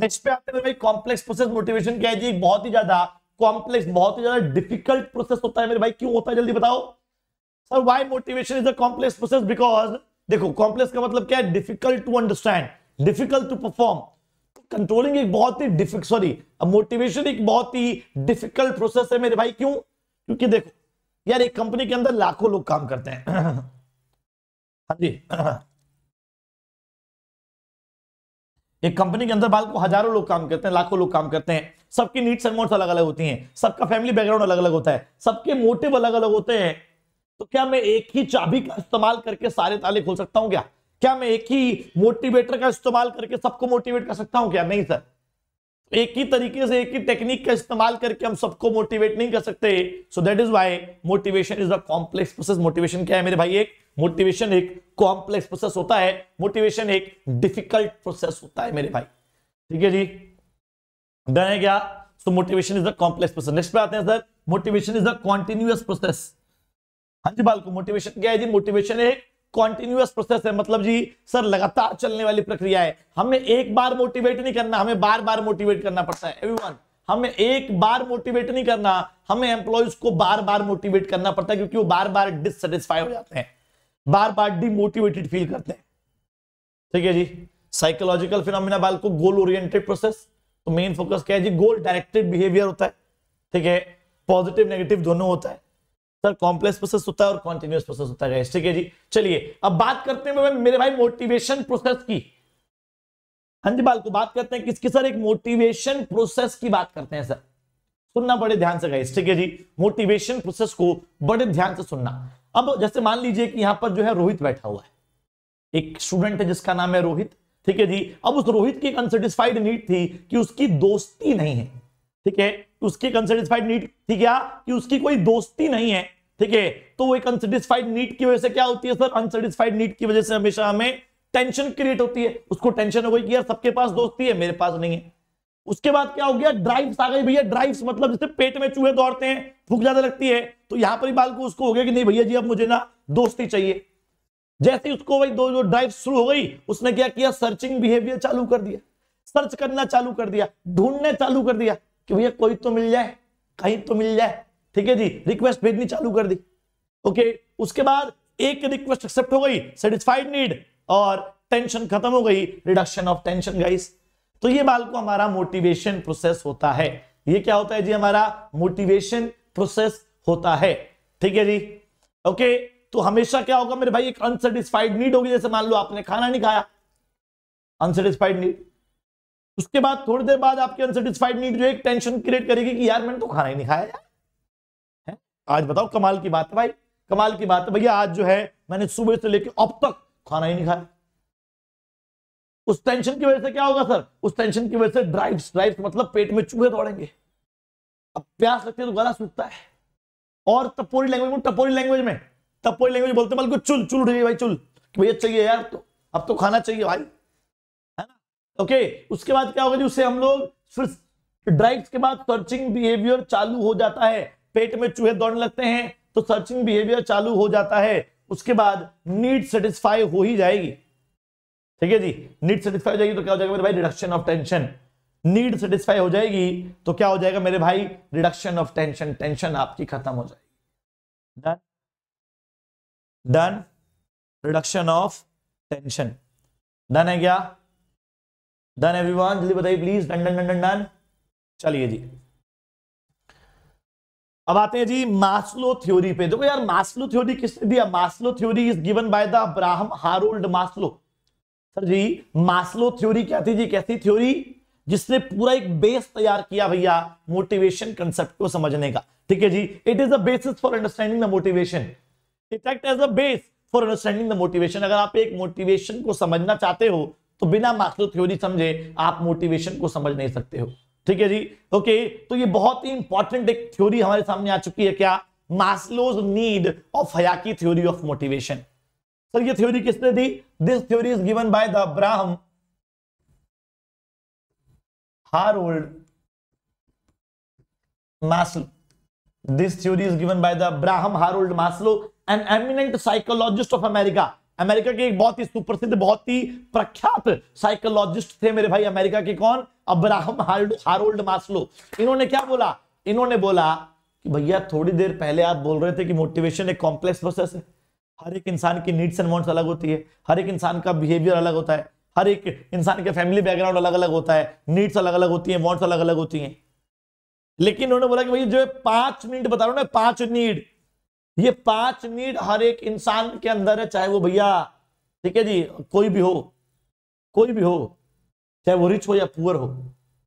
next पे आते हैं कॉम्प्लेक्स प्रोसेस मोटिवेशन क्या है जी बहुत ही ज्यादा कॉम्प्लेक्स बहुत ही ज्यादा डिफिकल्ट प्रोसेस होता है मेरे भाई क्यों होता है जल्दी बताओ sir why motivation is a complex process because देखो कॉम्प्लेक्स का मतलब क्या है difficult to understand difficult to perform controlling एक बहुत ही डिफिक सॉरी मोटिवेशन एक बहुत ही डिफिकल्ट प्रोसेस है मेरे भाई क्यों क्योंकि देखो यार एक कंपनी के अंदर लाखों लोग काम करते हैं हाँ जी एक कंपनी के अंदर बाल को हजारों लोग काम करते हैं लाखों लोग काम करते हैं सबकी नीड्स एंड वॉन्ट्स अलग अलग होती हैं सबका फैमिली बैकग्राउंड अलग अलग होता है सबके मोटिव अलग अलग होते हैं तो क्या मैं एक ही चाबी का इस्तेमाल करके सारे ताले खोल सकता हूं क्या क्या मैं एक ही मोटिवेटर का इस्तेमाल करके सबको मोटिवेट कर सकता हूं क्या नहीं सर एक ही तरीके से एक ही टेक्निक का इस्तेमाल करके हम सबको मोटिवेट नहीं कर सकते so that is why motivation is a complex process motivation क्या है मेरे भाई एक मोटिवेशन एक कॉम्प्लेक्स प्रोसेस होता है मोटिवेशन एक डिफिकल्ट प्रोसेस होता है मेरे भाई ठीक है जी डन है क्या so motivation is the complex process next पे आते हैं sir motivation is the continuous process हाँ जी बालको मोटिवेशन क्या है जी मोटिवेशन एक कॉन्टिन्यूस प्रोसेस है मतलब जी सर लगातार चलने वाली प्रक्रिया है हमें एक बार मोटिवेट नहीं करना हमें बार बार मोटिवेट करना पड़ता है एवरीवन हमें एक बार मोटिवेट नहीं करना हमें एम्प्लॉयज को बार बार मोटिवेट करना पड़ता है क्योंकि वो बार बार डिससेटिस्फाई हो जाते हैं बार बार डिमोटिवेटेड फील करते हैं ठीक है जी साइकोलॉजिकल फिनोमिना बाल को गोल ओरिएंटेड प्रोसेस तो मेन फोकस क्या है जी गोल डायरेक्टेड बिहेवियर होता है ठीक है पॉजिटिव नेगेटिव दोनों होता है सर कॉम्प्लेक्स प्रोसेस होता है और कॉन्टिन्यूस प्रोसेस होता है ठीक है जी चलिए अब बात करते हैं मेरे भाई मोटिवेशन प्रोसेस की हाँ बाल को बात करते हैं किसकी सर एक मोटिवेशन प्रोसेस की बात करते हैं सर सुनना बड़े ध्यान से गाइस ठीक है जी मोटिवेशन प्रोसेस को बड़े ध्यान से सुनना अब जैसे मान लीजिए कि यहां पर जो है रोहित बैठा हुआ है एक स्टूडेंट है जिसका नाम है रोहित ठीक है जी अब उस रोहित की अनसेटिस्फाइड नीड थी कि उसकी दोस्ती नहीं है ठीक है उसकी अनसेटिस्फाइड नीड थी क्या कि उसकी कोई दोस्ती नहीं है ठीक है तो एक अनसेटिस्फाइड नीट की वजह से क्या होती है सर अनसेटिस्फाइड नीट की वजह से हमेशा हमें टेंशन क्रिएट होती है उसको टेंशन हो गई कि यार सबके पास दोस्ती है मेरे पास नहीं है उसके बाद क्या हो गया ड्राइव्स आ गई भैया ड्राइव्स मतलब जैसे पेट में चूहे दौड़ते हैं भूख ज्यादा लगती है तो यहां पर ही बाल को उसको हो गया कि नहीं भैया जी अब मुझे ना दोस्ती चाहिए जैसे ही उसको भाई दो जो ड्राइव शुरू हो गई उसने क्या किया सर्चिंग बिहेवियर चालू कर दिया सर्च करना चालू कर दिया ढूंढने चालू कर दिया कि भैया कोई तो मिल जाए कहीं तो मिल जाए ठीक है जी रिक्वेस्ट भेजनी चालू कर दी ओके उसके बाद एक रिक्वेस्ट एक्सेप्ट हो गई सेटिस्फाइड नीड और टेंशन खत्म हो गई रिडक्शन ऑफ टेंशन गाइस तो ये बाल को हमारा मोटिवेशन प्रोसेस होता है ये क्या होता है जी हमारा मोटिवेशन प्रोसेस होता है ठीक है जी ओके तो हमेशा क्या होगा मेरे भाई एक अनसेटिस्फाइड नीड होगी जैसे मान लो आपने खाना नहीं खाया अनसेटिस्फाइड नीड उसके बाद थोड़ी देर बाद आपकी अनसेटिस्फाइड नीड जो एक टेंशन क्रिएट करेगी कि यार मैंने तो खाना ही नहीं खाया यार आज बताओ कमाल की बात है भाई कमाल की बात है भैया आज जो है मैंने सुबह से लेकर अब तक खाना ही नहीं खाया उस टेंशन की वजह से क्या होगा सर उस टेंशन की वजह से ड्राइव ड्राइव मतलब पेट में चूहे दौड़ेंगे अब प्यास लगती है तो गला सूखता है और टपोरी लैंग्वेज में टपोरी लैंग्वेज में टपोरी लैंग्वेज बोलते मतलब बल्कि चुल चुल उठ भाई चुल भैया चाहिए यार तो अब तो खाना चाहिए भाई है ना ओके उसके बाद क्या होगा जी उससे हम लोग फिर ड्राइव्स के बाद सर्चिंग बिहेवियर चालू हो जाता है पेट में चूहे दौड़ने लगते हैं तो सर्चिंग बिहेवियर चालू हो जाता है उसके बाद नीड सेटिस्फाई हो ही जाएगी ठीक है जी नीड सेटिस्फाई हो जाएगी तो क्या हो जाएगा मेरे भाई reduction of tension need satisfy हो जाएगी तो क्या हो जाएगा मेरे भाई रिडक्शन ऑफ टेंशन टेंशन आपकी खत्म हो जाएगी done done reduction of tension done है क्या डन एवरीवन जल्दी बताइए please done done done done done चलिए जी अब आते हैं जी मास्लो थ्योरी पे देखो यार मास्लो थ्योरी किसने दिया Maslow theory is given by the Abraham Harold Maslow sir जी मास्लो थ्योरी क्या थी जी कैसी थ्योरी जिसने पूरा एक बेस तैयार किया भैया मोटिवेशन कंसेप्ट को समझने का ठीक है जी it is the basis for understanding the motivation it act as a base for understanding the motivation अगर आप एक मोटिवेशन को समझना चाहते हो तो बिना मास्लो थ्योरी समझे आप मोटिवेशन को समझ नहीं सकते हो ठीक है जी ओके तो ये बहुत ही इंपॉर्टेंट एक थ्योरी हमारे सामने आ चुकी है क्या मास्लोज नीड ऑफ हयाकी थ्योरी ऑफ मोटिवेशन सर ये थ्योरी किसने दी this theory is given by the Abraham Harold Maslow this theory is given by the Abraham Harold Maslow an eminent psychologist of America America के एक बहुत ही सुप्रसिद्ध बहुत ही प्रख्यात साइकोलॉजिस्ट थे मेरे भाई अमेरिका के कौन अब्राहम हारोल्ड मास्लो इन्होंने क्या बोला इन्होंने बोला कि भैया थोड़ी देर पहले आप बोल रहे थे कि मोटिवेशन एक कॉम्प्लेक्स प्रोसेस है हर एक इंसान की नीड्स एंड वॉन्ट्स अलग होती है हर एक इंसान का बिहेवियर अलग होता है हर एक इंसान के फैमिली बैकग्राउंड अलग अलग होता है नीड्स अलग अलग होती है वॉन्ट्स अलग अलग होती है लेकिन उन्होंने बोला कि भैया जो पांच नीड बता रहा हूं ना पांच नीड ये पांच नीड हर एक इंसान के अंदर है चाहे वो भैया ठीक है जी कोई भी हो कोई भी हो चाहे वो रिच हो या पुअर हो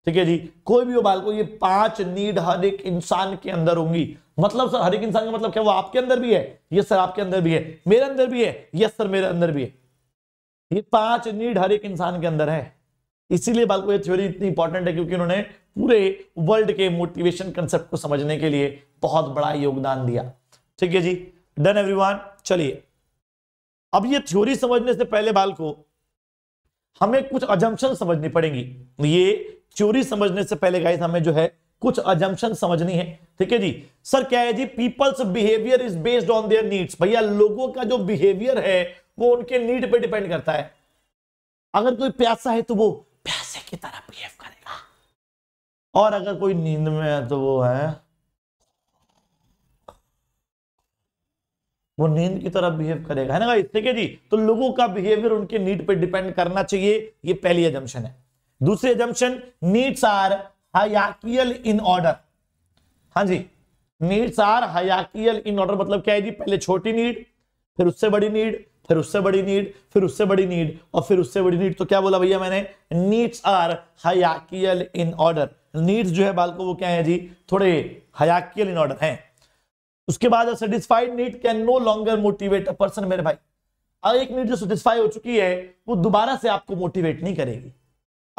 ठीक है जी कोई भी हो बालको ये पांच नीड हर एक इंसान के अंदर होंगी मतलब सर हर एक इंसान का मतलब क्या वो आपके अंदर भी है यस सर आपके अंदर भी है मेरे अंदर भी है यस सर मेरे अंदर भी है ये पांच नीड हर एक इंसान के अंदर है इसीलिए बालको ये थ्योरी इतनी इंपॉर्टेंट है क्योंकि उन्होंने पूरे वर्ल्ड के मोटिवेशन कंसेप्ट को समझने के लिए बहुत बड़ा योगदान दिया ठीक है जी डन एवरीवन चलिए अब ये थ्योरी समझने से पहले बाल को हमें कुछ अजम्पन समझनी पड़ेंगी तो ये थ्योरी समझने से पहले गाइस हमें जो है कुछ अजम्पन समझनी है ठीक है जी सर क्या है जी people's behaviour is based on their needs भैया लोगों का जो बिहेवियर है वो उनके नीड पे डिपेंड करता है अगर कोई प्यासा है तो वो प्यासे की तरह बिहेव करेगा और अगर कोई नींद में है तो वो है वो नींद की तरह बिहेव करेगा है ना गाइस ठीक है जी तो लोगों का बिहेवियर उनके नीड पे डिपेंड करना चाहिए ये पहली एजम्पन है दूसरी assumption needs are hierarchical in order हाँ जी needs are hierarchical in order मतलब क्या है जी पहले छोटी नीड फिर उससे बड़ी नीड फिर उससे बड़ी नीड फिर उससे बड़ी नीड और फिर उससे बड़ी नीड तो क्या बोला भैया मैंने needs are hierarchical in order needs जो है बालको वो क्या है जी थोड़े हयाकियल इन ऑर्डर हैं उसके बाद satisfied need can no longer motivate a person मेरे भाई अगर एक नीड जो सेटिस्फाई हो चुकी है वो दोबारा से आपको मोटिवेट नहीं करेगी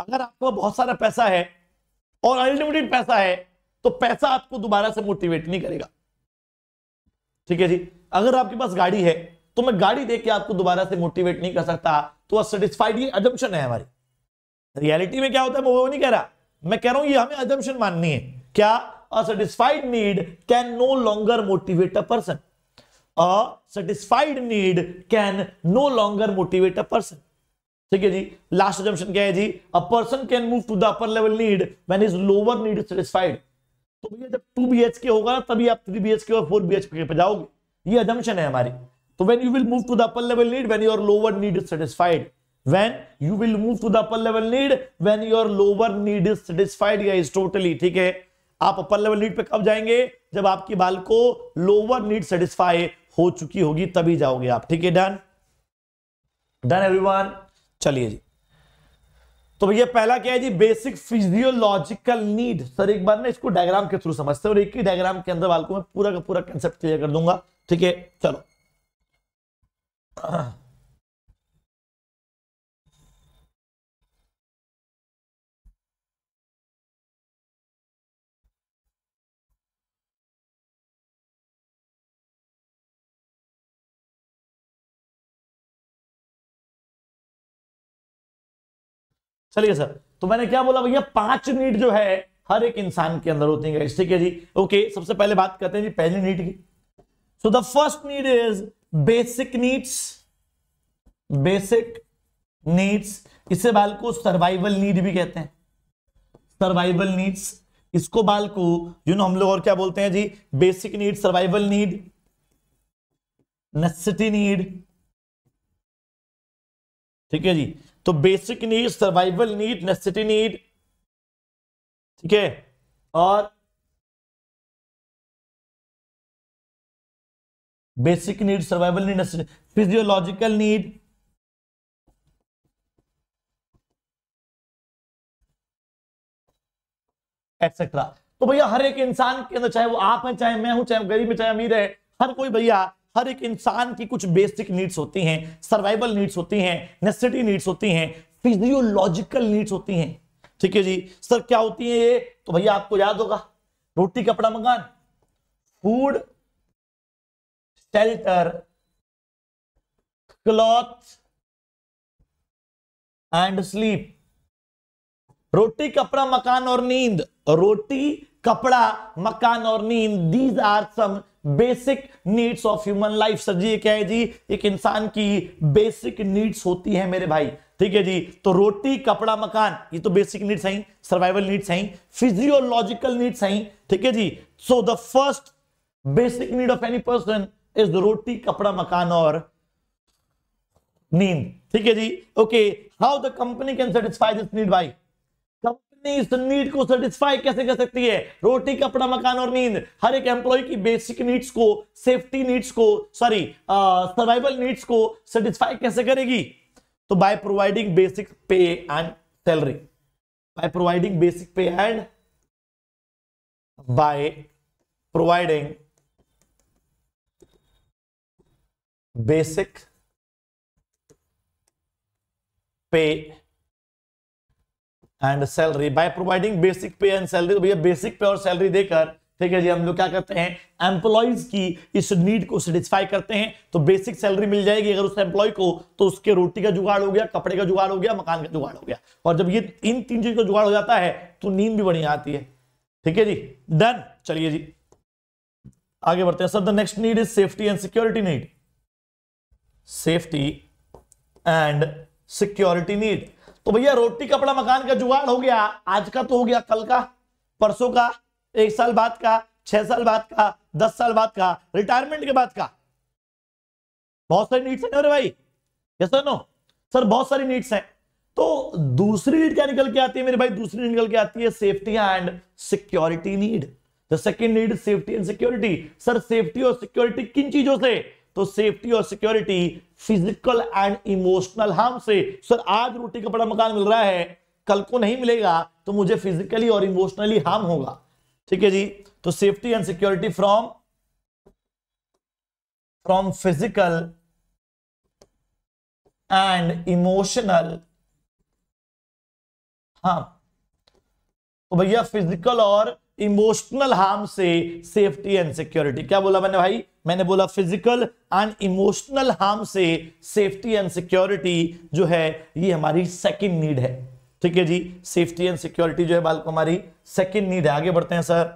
अगर आपको बहुत सारा पैसा है और अनलिमिटेड पैसा है तो पैसा आपको दोबारा से मोटिवेट नहीं करेगा ठीक है जी अगर आपके पास गाड़ी है तो मैं गाड़ी दे के आपको दोबारा से मोटिवेट नहीं कर सकता तो असटिस्फाइड ये अजम्पन है हमारी रियलिटी में क्या होता है मैं वो नहीं कह रहा मैं कह रहा हूं ये हमें अजम्पन माननी है क्या satisfied need can no longer motivate a person a satisfied need can no longer motivate a person ठीक है जी लास्ट एजम्पन क्या है जी a person can move to the upper level need when is lower need satisfied तो भैया जब two B होगा ना तभी आप थ्री बी और फोर बी पे जाओगे ये एजम्पन है हमारी तो when you will move to the upper level need when your lower need is satisfied When you will move to the upper level need, when your lower need is satisfied, guys, totally, ठीक है आप अपर level need पे कब जाएंगे जब आपकी बाल को लोअर नीड सेटिस्फाई हो चुकी होगी तभी जाओगे आप ठीक है डन डन एवरीवन चलिए जी तो भैया पहला क्या है जी बेसिक फिजियोलॉजिकल नीड सर एक बार ना इसको डायग्राम के थ्रू समझते हैं और एक ही डायग्राम के अंदर बाल को मैं पूरा का पूरा कंसेप्ट क्लियर कर दूंगा ठीक है चलो चलिए सर तो मैंने क्या बोला भैया पांच नीट जो है हर एक इंसान के अंदर होती है ठीक है जी ओके सबसे पहले बात करते हैं जी पहली नीट की so the first need is basic needs basic needs इसे बाल को सर्वाइवल नीड भी कहते हैं सर्वाइवल नीड्स इसको बाल को यू नो हम लोग और क्या बोलते हैं जी basic need survival need necessity need ठीक है जी तो basic need survival need necessity need ठीक है और basic need survival need physiological need etcetera तो भैया हर एक इंसान के अंदर चाहे वो आप हैं चाहे मैं हूं चाहे गरीब है चाहे अमीर है हर कोई भैया हर एक इंसान की कुछ बेसिक नीड्स होती हैं सर्वाइवल नीड्स होती हैं नेसेसिटी नीड्स होती हैं फिजियोलॉजिकल नीड्स होती हैं ठीक है जी सर क्या होती है ये तो भैया आपको याद होगा रोटी कपड़ा मकान food shelter cloth and sleep रोटी कपड़ा मकान और नींद रोटी कपड़ा मकान और नींद these are some basic needs of human life sir जी ये क्या है जी एक इंसान की बेसिक नीड्स होती है मेरे भाई ठीक है जी तो रोटी कपड़ा मकान ये तो बेसिक नीड्स हैं सर्वाइवल नीड्स हैं फिजियोलॉजिकल नीड्स हैं ठीक है जी so the first basic need of any person is रोटी कपड़ा मकान और नींद ठीक है जी okay how the company can satisfy this need भाई अपनी इस नीड को सेटिस्फाई कैसे कर सकती है रोटी कपड़ा मकान और नींद हर एक एम्प्लॉय की बेसिक नीड्स को सेफ्टी नीड्स को सॉरी सर्वाइवल नीड्स को सेटिस्फाई कैसे करेगी तो by providing basic pay and salary by providing basic pay and by providing basic pay and salary by providing basic pay and salary तो भैया basic पे और सैलरी देकर ठीक है जी हम लोग क्या करते हैं एम्प्लॉयज की इस नीड को सेटिस्फाई करते हैं तो बेसिक सैलरी मिल जाएगी अगर उस एम्प्लॉय को तो उसके रोटी का जुगाड़ हो गया कपड़े का जुगाड़ हो गया मकान का जुगाड़ हो गया और जब ये इन तीन चीज का जुगाड़ हो जाता है तो नींद भी बढ़िया आती है ठीक है जी डन चलिए जी आगे बढ़ते हैं sir the next need is safety and security need safety and security need तो भैया रोटी कपड़ा मकान का जुगाड़ हो गया आज का तो हो गया कल का परसों का एक साल बाद का छह साल बाद का दस साल बाद का रिटायरमेंट के बाद का बहुत सारी नीड्स है भाई यस नो सर बहुत सारी नीड्स हैं तो दूसरी नीड क्या निकल के आती है मेरे भाई दूसरी निकल के आती है safety and security need the second need safety and security sir safety और सिक्योरिटी किन चीजों से तो सेफ्टी और security physical and emotional harm से सर आज रोटी कपड़ा मकान मिल रहा है कल को नहीं मिलेगा तो मुझे फिजिकली और इमोशनली हार्म होगा ठीक है जी तो safety and security from from physical and emotional harm तो भैया फिजिकल और इमोशनल हार्म से सेफ्टी एंड सिक्योरिटी क्या बोला मैंने भाई मैंने बोला फिजिकल एंड इमोशनल हार्म से सेफ्टी एंड सिक्योरिटी जो है ये हमारी सेकंड नीड है ठीक है जी सेफ्टी एंड सिक्योरिटी जो है बालको हमारी सेकंड नीड है आगे बढ़ते हैं सर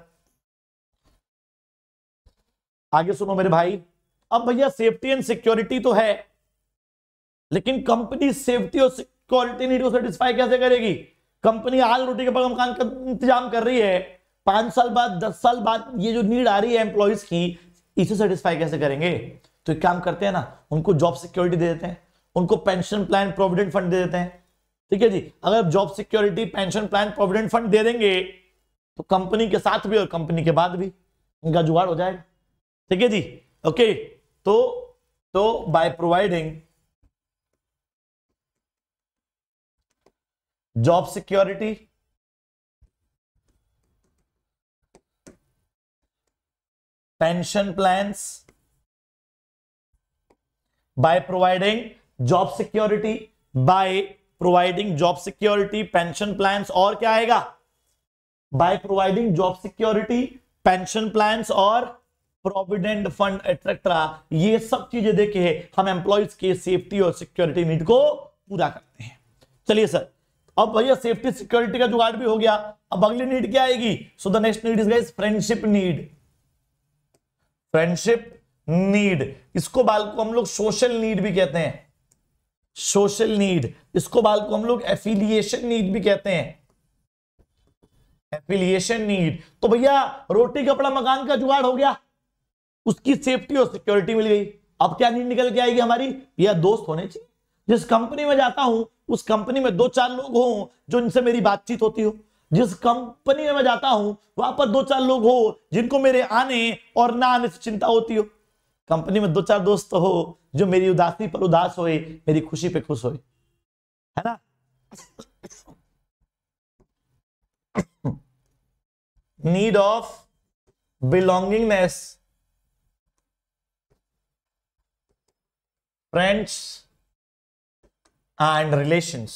आगे सुनो मेरे भाई अब भैया सेफ्टी एंड सिक्योरिटी तो है लेकिन कंपनी सेफ्टी और सिक्योरिटी नीड को सेटिस्फाई कैसे करेगी कंपनी आल रोटी के पग मकान का इंतजाम कर रही है पांच साल बाद दस साल बाद ये जो नीड आ रही है एम्प्लॉयज की इसे सेटिस्फाई कैसे करेंगे तो एक काम करते हैं ना उनको जॉब सिक्योरिटी दे देते हैं उनको पेंशन प्लान प्रोविडेंट फंड दे देते हैं ठीक है जी अगर आप job security pension plan provident fund दे देंगे तो कंपनी के साथ भी और कंपनी के बाद भी उनका जुगाड़ हो जाएगा ठीक है जी ओके तो तो by providing job security pension plan by providing job security by providing job security pension plan और क्या आएगा by providing job security pension plan और प्रोविडेंट फंड एट्सेट्रा ये सब चीजें है हम एम्प्लॉयज के सेफ्टी और सिक्योरिटी नीड को पूरा करते हैं चलिए सर अब भैया सेफ्टी सिक्योरिटी का जुगाड़ भी हो गया अब अगली नीड क्या आएगी so the next need is friendship need friendship need इसको बाल को हम लोग सोशल नीड भी कहते हैं सोशल नीड इसको बाल को हम लोग एफिलिएशन नीड भी कहते हैं एफिलिएशन नीड तो भैया रोटी कपड़ा मकान का जुगाड़ हो गया उसकी सेफ्टी और सिक्योरिटी मिल गई अब क्या नीड निकल के आएगी हमारी भैया दोस्त होने चाहिए जिस कंपनी में जाता हूं उस कंपनी में दो चार लोग हों जो इनसे मेरी बातचीत होती हो जिस कंपनी में मैं जाता हूं वहां पर दो चार लोग हो जिनको मेरे आने और ना आने से चिंता होती हो कंपनी में दो चार दोस्त हो जो मेरी उदासी पर उदास होए मेरी खुशी पे खुश होए है ना need of belongingness friends and relations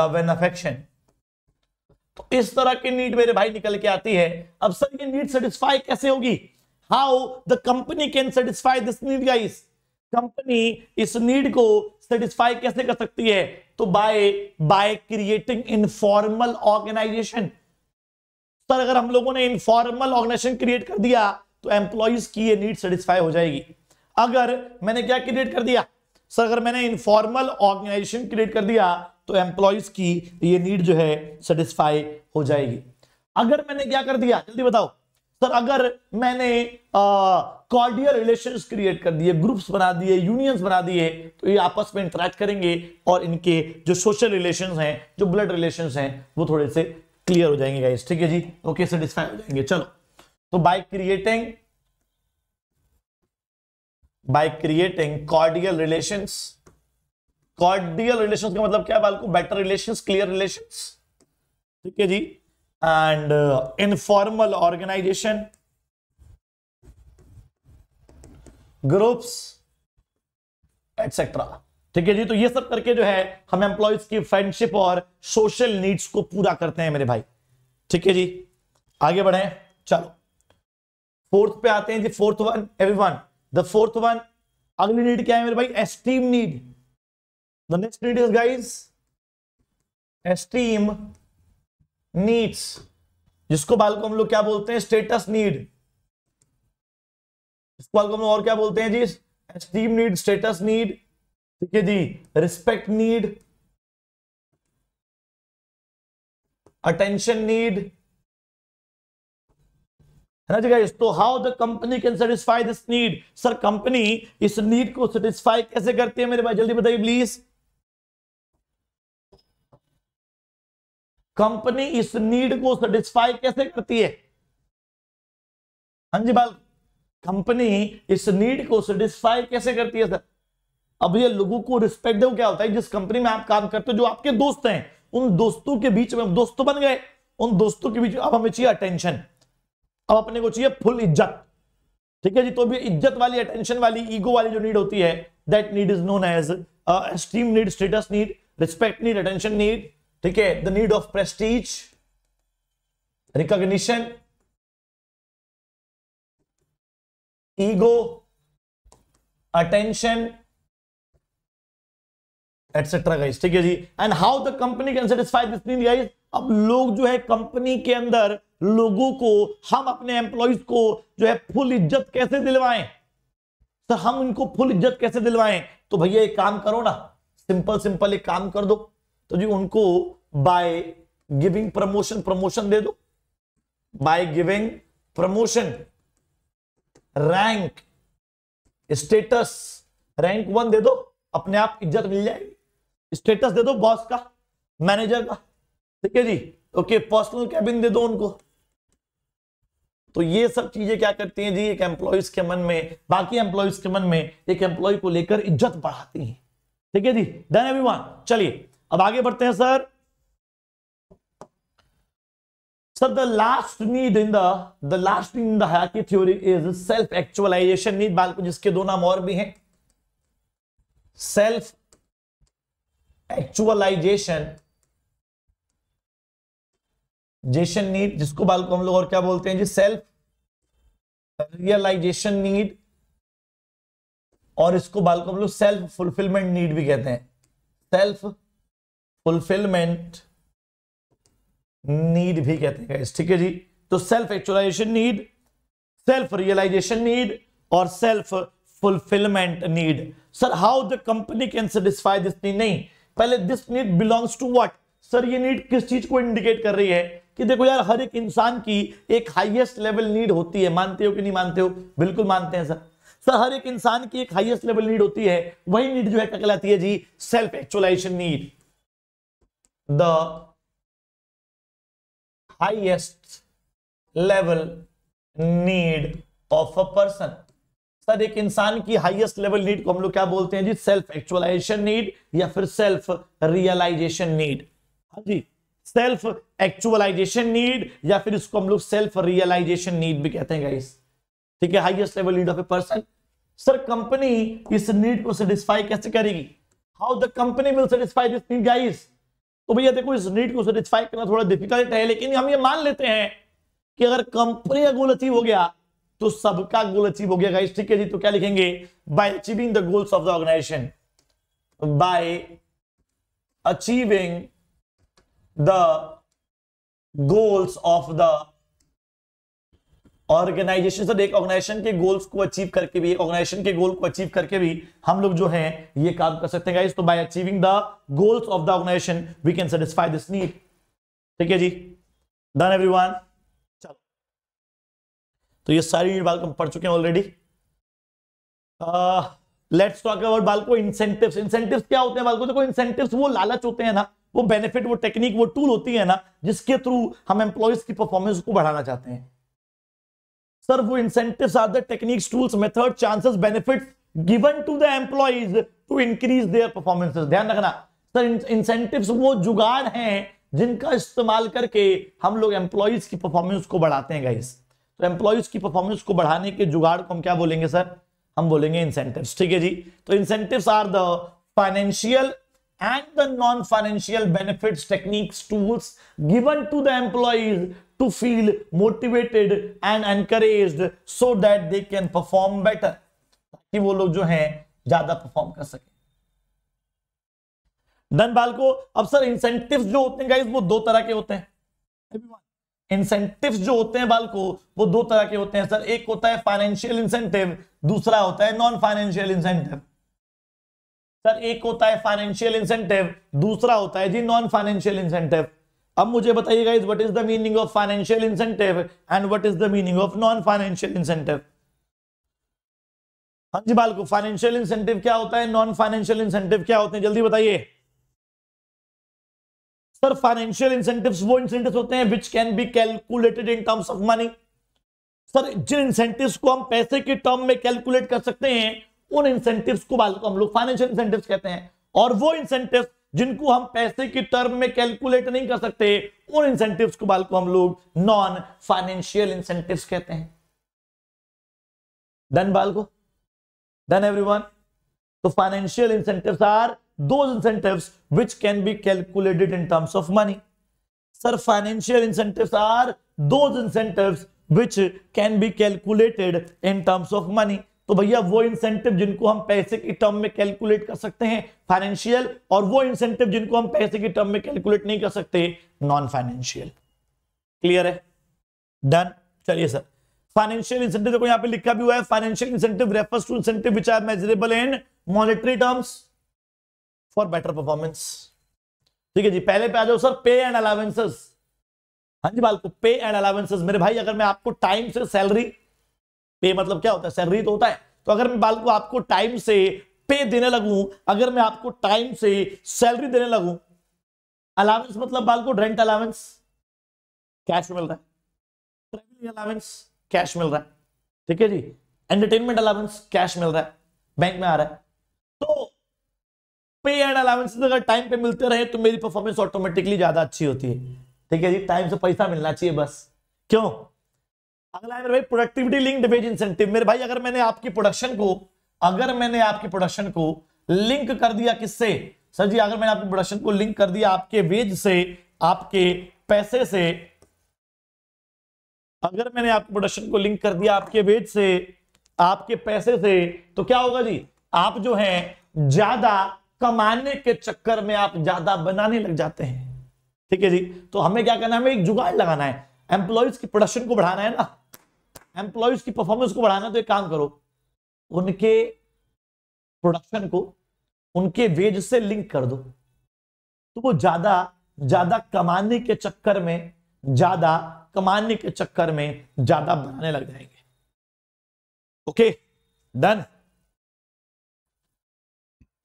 love and affection तो इस तरह की नीड मेरे भाई निकल के आती है अब सर ये नीड सेटिस्फाई कैसे होगी how the company can satisfy this need guys company इस नीड को सेटिस्फाई कैसे कर सकती है तो by by creating informal organization sir अगर हम लोगों ने इनफॉर्मल ऑर्गेनाइजेशन क्रिएट कर दिया तो एम्प्लॉइज की ये नीड सेटिस्फाई हो जाएगी अगर मैंने क्या क्रिएट कर दिया सर अगर मैंने इनफॉर्मल ऑर्गेनाइजेशन क्रिएट कर दिया तो एम्प्लॉयज की ये नीड जो है सेटिस्फाई हो जाएगी अगर मैंने क्या कर दिया जल्दी बताओ सर अगर मैंने कॉर्डियल रिलेशन क्रिएट कर दिए ग्रुप्स बना दिए यूनियंस बना दिए तो ये आपस में इंटरेक्ट करेंगे और इनके जो सोशल रिलेशन हैं जो ब्लड रिलेशन हैं वो थोड़े से क्लियर हो जाएंगे गाइस ठीक है जी ओके सेटिस्फाई हो जाएंगे चलो तो by creating by creating cordial relations cordial relation का मतलब क्या है बालको बेटर रिलेशन क्लियर रिलेशन ठीक है जी and informal organization groups etcetera ठीक है जी तो ये सब करके जो है हम एम्प्लॉयज की फ्रेंडशिप और सोशल नीड्स को पूरा करते हैं मेरे भाई ठीक है जी आगे बढ़े चलो फोर्थ पे आते हैं जी fourth one everyone the fourth one अगली नीड क्या है मेरे भाई esteem need the next need is guys esteem needs जिसको बालको हम लोग क्या बोलते हैं स्टेटस नीड इसको बाल को हम लोग और क्या बोलते हैं जी एस्टीम नीड स्टेटस नीड ठीक है जी रिस्पेक्ट नीड अटेंशन नीड है ना जी गाइस तो how the company can satisfy this need sir company इस नीड को सेटिस्फाई कैसे करती है मेरे भाई जल्दी बताइए प्लीज कंपनी इस नीड को सेटिस्फाई कैसे करती है हाँ जी बाल कंपनी इस नीड को सेटिस्फाई कैसे करती है सर अब ये लोगों को रिस्पेक्ट दो क्या होता है जिस कंपनी में आप काम करते हो जो आपके दोस्त हैं उन दोस्तों के बीच में दोस्त बन गए उन दोस्तों के बीच अब हमें चाहिए अटेंशन अब अपने को चाहिए फुल इज्जत ठीक है जी तो भी इज्जत वाली अटेंशन वाली ईगो वाली जो नीड होती है that need is known as esteem need status need respect need attention need ठीक है the need of prestige recognition ego attention etcetera guys ठीक है जी and how the company can satisfy this need guys अब लोग जो है company के अंदर लोगों को हम अपने एम्प्लॉइज को जो है फुल इज्जत कैसे दिलवाएं सर हम उनको फुल इज्जत कैसे दिलवाएं तो भैया एक काम करो ना सिंपल सिंपल एक काम कर दो तो जी उनको बाय गिविंग प्रमोशन प्रमोशन दे दो by giving promotion rank status rank one दे दो अपने आप इज्जत मिल जाएगी स्टेटस दे दो बॉस का मैनेजर का ठीक है जी ओके पर्सनल कैबिन दे दो उनको तो ये सब चीजें क्या करती हैं जी एक एम्प्लॉयज के मन में बाकी एम्प्लॉयज के मन में एक एम्प्लॉय को लेकर इज्जत बढ़ाती है ठीक है जी डन एवरीवन चलिए अब आगे बढ़ते हैं sir sir the last need in the the last in the theory is self actualization need बालको जिसके दो नाम और भी हैं सेल्फ एक्चुअलाइजेशन जेशन नीड जिसको बालको हम लोग और क्या बोलते हैं जी सेल्फ रियलाइजेशन नीड और इसको बालको हम लोग सेल्फ फुलफिलमेंट नीड भी कहते हैं सेल्फ फुलफिलमेंट नीड भी कहते हैं ठीक है जी तो self actualization need self realization need और self fulfilment need sir how the company can satisfy this need नहीं पहले this need belongs to what sir ये नीड किस चीज को इंडिकेट कर रही है कि देखो यार हर एक इंसान की एक हाईएस्ट लेवल नीड होती है मानते हो कि नहीं मानते हो बिल्कुल मानते हैं सर सर हर एक इंसान की एक हाईएस्ट लेवल नीड होती है वही नीड जो है क्या कहलाती है जी self actualization need the highest level need of a person sir एक इंसान की हाईएस्ट लेवल नीड को हम लोग क्या बोलते हैं जी सेल्फ एक्चुअलाइजेशन नीड या फिर सेल्फ रियलाइजेशन नीड हाँ जी सेल्फ एक्चुअलाइजेशन नीड या फिर इसको हम लोग सेल्फ रियलाइजेशन नीड भी कहते हैं गाइस ठीक है highest level need of a person sir company इस नीड को सेटिस्फाई कैसे करेगी how the company will satisfy this need guys तो भैया देखो इस नीड को सेटिस्फाई करना थोड़ा डिफिकल्ट है लेकिन हम ये मान लेते हैं कि अगर कंपनी का गोल अचीव हो गया तो सबका गोल अचीव हो गया गाइस ठीक है जी तो क्या लिखेंगे by achieving the goals of the organization by achieving the goals of the organization sir एक ऑर्गेनाइजेशन के गोल्स को अचीव करके भी ऑर्गेनाइजेशन के गोल को अचीव करके भी हम लोग जो है ये काम कर सकते हैं तो by achieving the goals of the organization we can satisfy this need ठीक है जी डन एवरीवन चलो तो ये सारी नीड बाल पढ़ चुके हैं ऑलरेडी लेट्स टॉक अबाउट बालको इंसेंटिव इंसेंटिव क्या होते हैं बालको देखो इंसेंटिव वो लालच होते हैं ना वो बेनिफिट वो टेक्निक वो टूल होती है ना जिसके थ्रू हम एम्प्लॉयज की परफॉर्मेंस को बढ़ाना चाहते हैं सर वो incentive are the techniques tools method chances benefit given to the employees to increase their performances ध्यान रखना सर इंसेंटिव वो जुगाड़ हैं जिनका इस्तेमाल करके हम लोग एम्प्लॉयज की परफॉर्मेंस को बढ़ाते हैं गाइस तो एम्प्लॉयज की परफॉर्मेंस को बढ़ाने के जुगाड़ को हम क्या बोलेंगे सर हम बोलेंगे इंसेंटिव्स ठीक है जी तो incentives are the financial and the non-financial benefits techniques tools given to the employees to feel motivated and encouraged so that they can perform better ki wo log jo hain zyada perform kar sake done balko ab sir incentives jo hote hain guys wo do tarah ke hote hain incentives जो होते हैं बाल को वो दो तरह के होते हैं सर एक होता है फाइनेंशियल इंसेंटिव दूसरा होता है नॉन फाइनेंशियल इंसेंटिव सर एक होता है फाइनेंशियल इंसेंटिव दूसरा होता है जी नॉन फाइनेंशियल इंसेंटिव अब मुझे बताइएगा is what is the meaning of financial incentive and what is the meaning of non financial incentive हाँ जी बालको फाइनेंशियल इंसेंटिव क्या होता है नॉन फाइनेंशियल इंसेंटिव क्या होते हैं जल्दी बताइए सर फाइनेंशियल इंसेंटिव वो इंसेंटिव होते हैं which can be calculated in terms of money sir जिन इंसेंटिव को हम पैसे के टर्म में कैलकुलेट कर सकते हैं उन इंसेंटिव्स को हम लोग फाइनेंशियल इंसेंटिव कहते हैं और वो इंसेंटिव जिनको हम पैसे की टर्म में कैलकुलेट नहीं कर सकते उन इंसेंटिव्स को बाल को हम लोग नॉन फाइनेंशियल इंसेंटिव्स कहते हैं डन बाल को डन एवरीवन तो financial incentive are those incentives which can be calculated in terms of money sir financial incentive are those incentive which can be calculated in terms of money तो भैया वो incentive जिनको हम पैसे की टर्म में calculate कर सकते हैं फाइनेंशियल और वो इंसेंटिव जिनको हम पैसे की टर्म में कैलकुलेट नहीं कर सकते नॉन फाइनेंशियल क्लियर है डन चलिए सर फाइनेंशियल इंसेंटिव देखो यहां पे लिखा भी हुआ है financial incentive refers to incentive which are measurable and monetary terms for better performance ठीक है जी पहले पे आ जाओ सर पे एंड अलावेंसेस हाँ जी बालको पे एंड अलावेंसेस मेरे भाई अगर मैं आपको टाइम से सैलरी पे मतलब क्या होता है सैलरी तो होता है तो अगर मैं बाल को आपको टाइम से पे देने लगू अगर मैं आपको टाइम से सैलरी देने लगू अलावेंस मतलब बालकू रेंट अलावेंस कैश मिल रहा है ट्रेवलिंग अलावेंस कैश मिल रहा है ठीक है जी एंटरटेनमेंट अलावेंस कैश मिल रहा है बैंक में आ रहा है तो पे एंड अलावेंस अगर टाइम पे मिलते रहे तो मेरी परफॉर्मेंस ऑटोमेटिकली ज्यादा अच्छी होती है ठीक है जी टाइम से पैसा मिलना चाहिए बस क्यों अगला है मेरे भाई प्रोडक्टिविटी लिंक्ड वेज इंसेंटिव मेरे भाई अगर मैंने आपकी प्रोडक्शन को अगर मैंने आपकी प्रोडक्शन को लिंक कर दिया किससे सर जी अगर मैंने आपकी प्रोडक्शन को लिंक कर दिया आपके वेज से आपके पैसे से अगर मैंने आपकी प्रोडक्शन को लिंक कर दिया आपके वेज से आपके पैसे से तो क्या होगा जी आप जो है ज्यादा कमाने के चक्कर में आप ज्यादा बनाने लग जाते हैं ठीक है जी तो हमें क्या करना है हमें एक जुगाड़ लगाना है एम्प्लॉयज की प्रोडक्शन को बढ़ाना है ना एम्प्लॉयज की परफॉर्मेंस को बढ़ाना तो एक काम करो उनके प्रोडक्शन को उनके वेज से लिंक कर दो तो वो ज्यादा ज्यादा कमाने के चक्कर में ज्यादा कमाने के चक्कर में ज्यादा बनाने लग जाएंगे ओके डन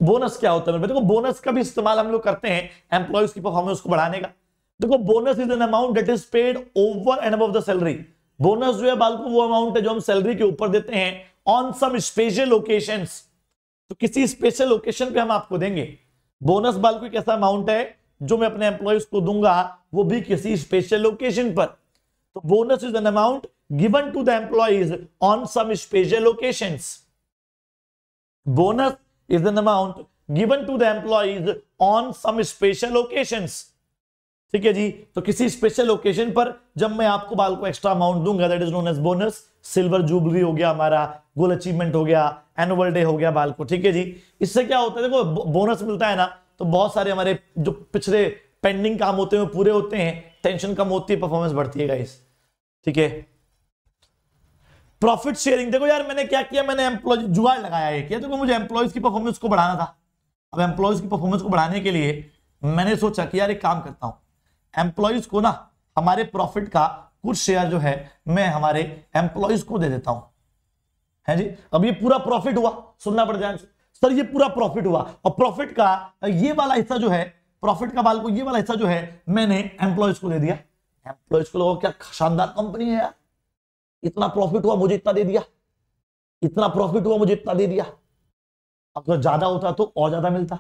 बोनस क्या होता है मेरे देखो बोनस का भी इस्तेमाल हम लोग करते हैं एम्प्लॉयज की परफॉर्मेंस को बढ़ाने का देखो bonus is an amount that is paid over and above the salary bonus जो है बालको वो अमाउंट है जो हम सैलरी के ऊपर देते हैं ऑन सम स्पेशल ओकेशन तो किसी स्पेशल ओकेशन पे हम आपको देंगे बोनस बालको एक ऐसा अमाउंट है जो मैं अपने एम्प्लॉयज को दूंगा वो भी किसी स्पेशल ओकेशन पर तो bonus is an amount given to the employees on some special occasion bonus is an amount given to the employees on some special occasions ठीक है जी तो किसी स्पेशल ओकेजन पर जब मैं आपको बाल को एक्स्ट्रा अमाउंट दूंगा that is known as bonus silver jubilee हो गया हमारा गोल अचीवमेंट हो गया एनुअल डे हो गया बाल को ठीक है जी इससे क्या होता है देखो बोनस मिलता है ना तो बहुत सारे हमारे जो पिछले पेंडिंग काम होते हैं पूरे होते हैं टेंशन कम होती है परफॉर्मेंस बढ़ती है गाइस ठीक है प्रॉफिट शेयरिंग देखो यार मैंने क्या किया मैंने एम्प्लॉय जुगाड़ लगाया है तो मुझे एम्प्लॉयज की परफॉर्मेंस को बढ़ाना था अब एम्प्लॉयज की परफॉर्मेंस को बढ़ाने के लिए मैंने सोचा कि यार एक काम करता हूं एम्प्लॉयज को ना हमारे प्रॉफिट का कुछ शेयर जो है मैं हमारे एम्प्लॉयज को दे देता हूं है जी अब ये पूरा प्रॉफिट हुआ सुनना पड़ ध्यान सर ये पूरा प्रॉफिट हुआ और प्रॉफिट का ये वाला हिस्सा जो है प्रॉफिट का बाल को ये वाला हिस्सा जो है मैंने एम्प्लॉयज को दे दिया एम्प्लॉयज को लोगों क्या शानदार कंपनी है यार इतना प्रॉफिट हुआ मुझे इतना दे दिया इतना प्रॉफिट हुआ मुझे इतना दे दिया अगर ज्यादा होता तो और ज्यादा मिलता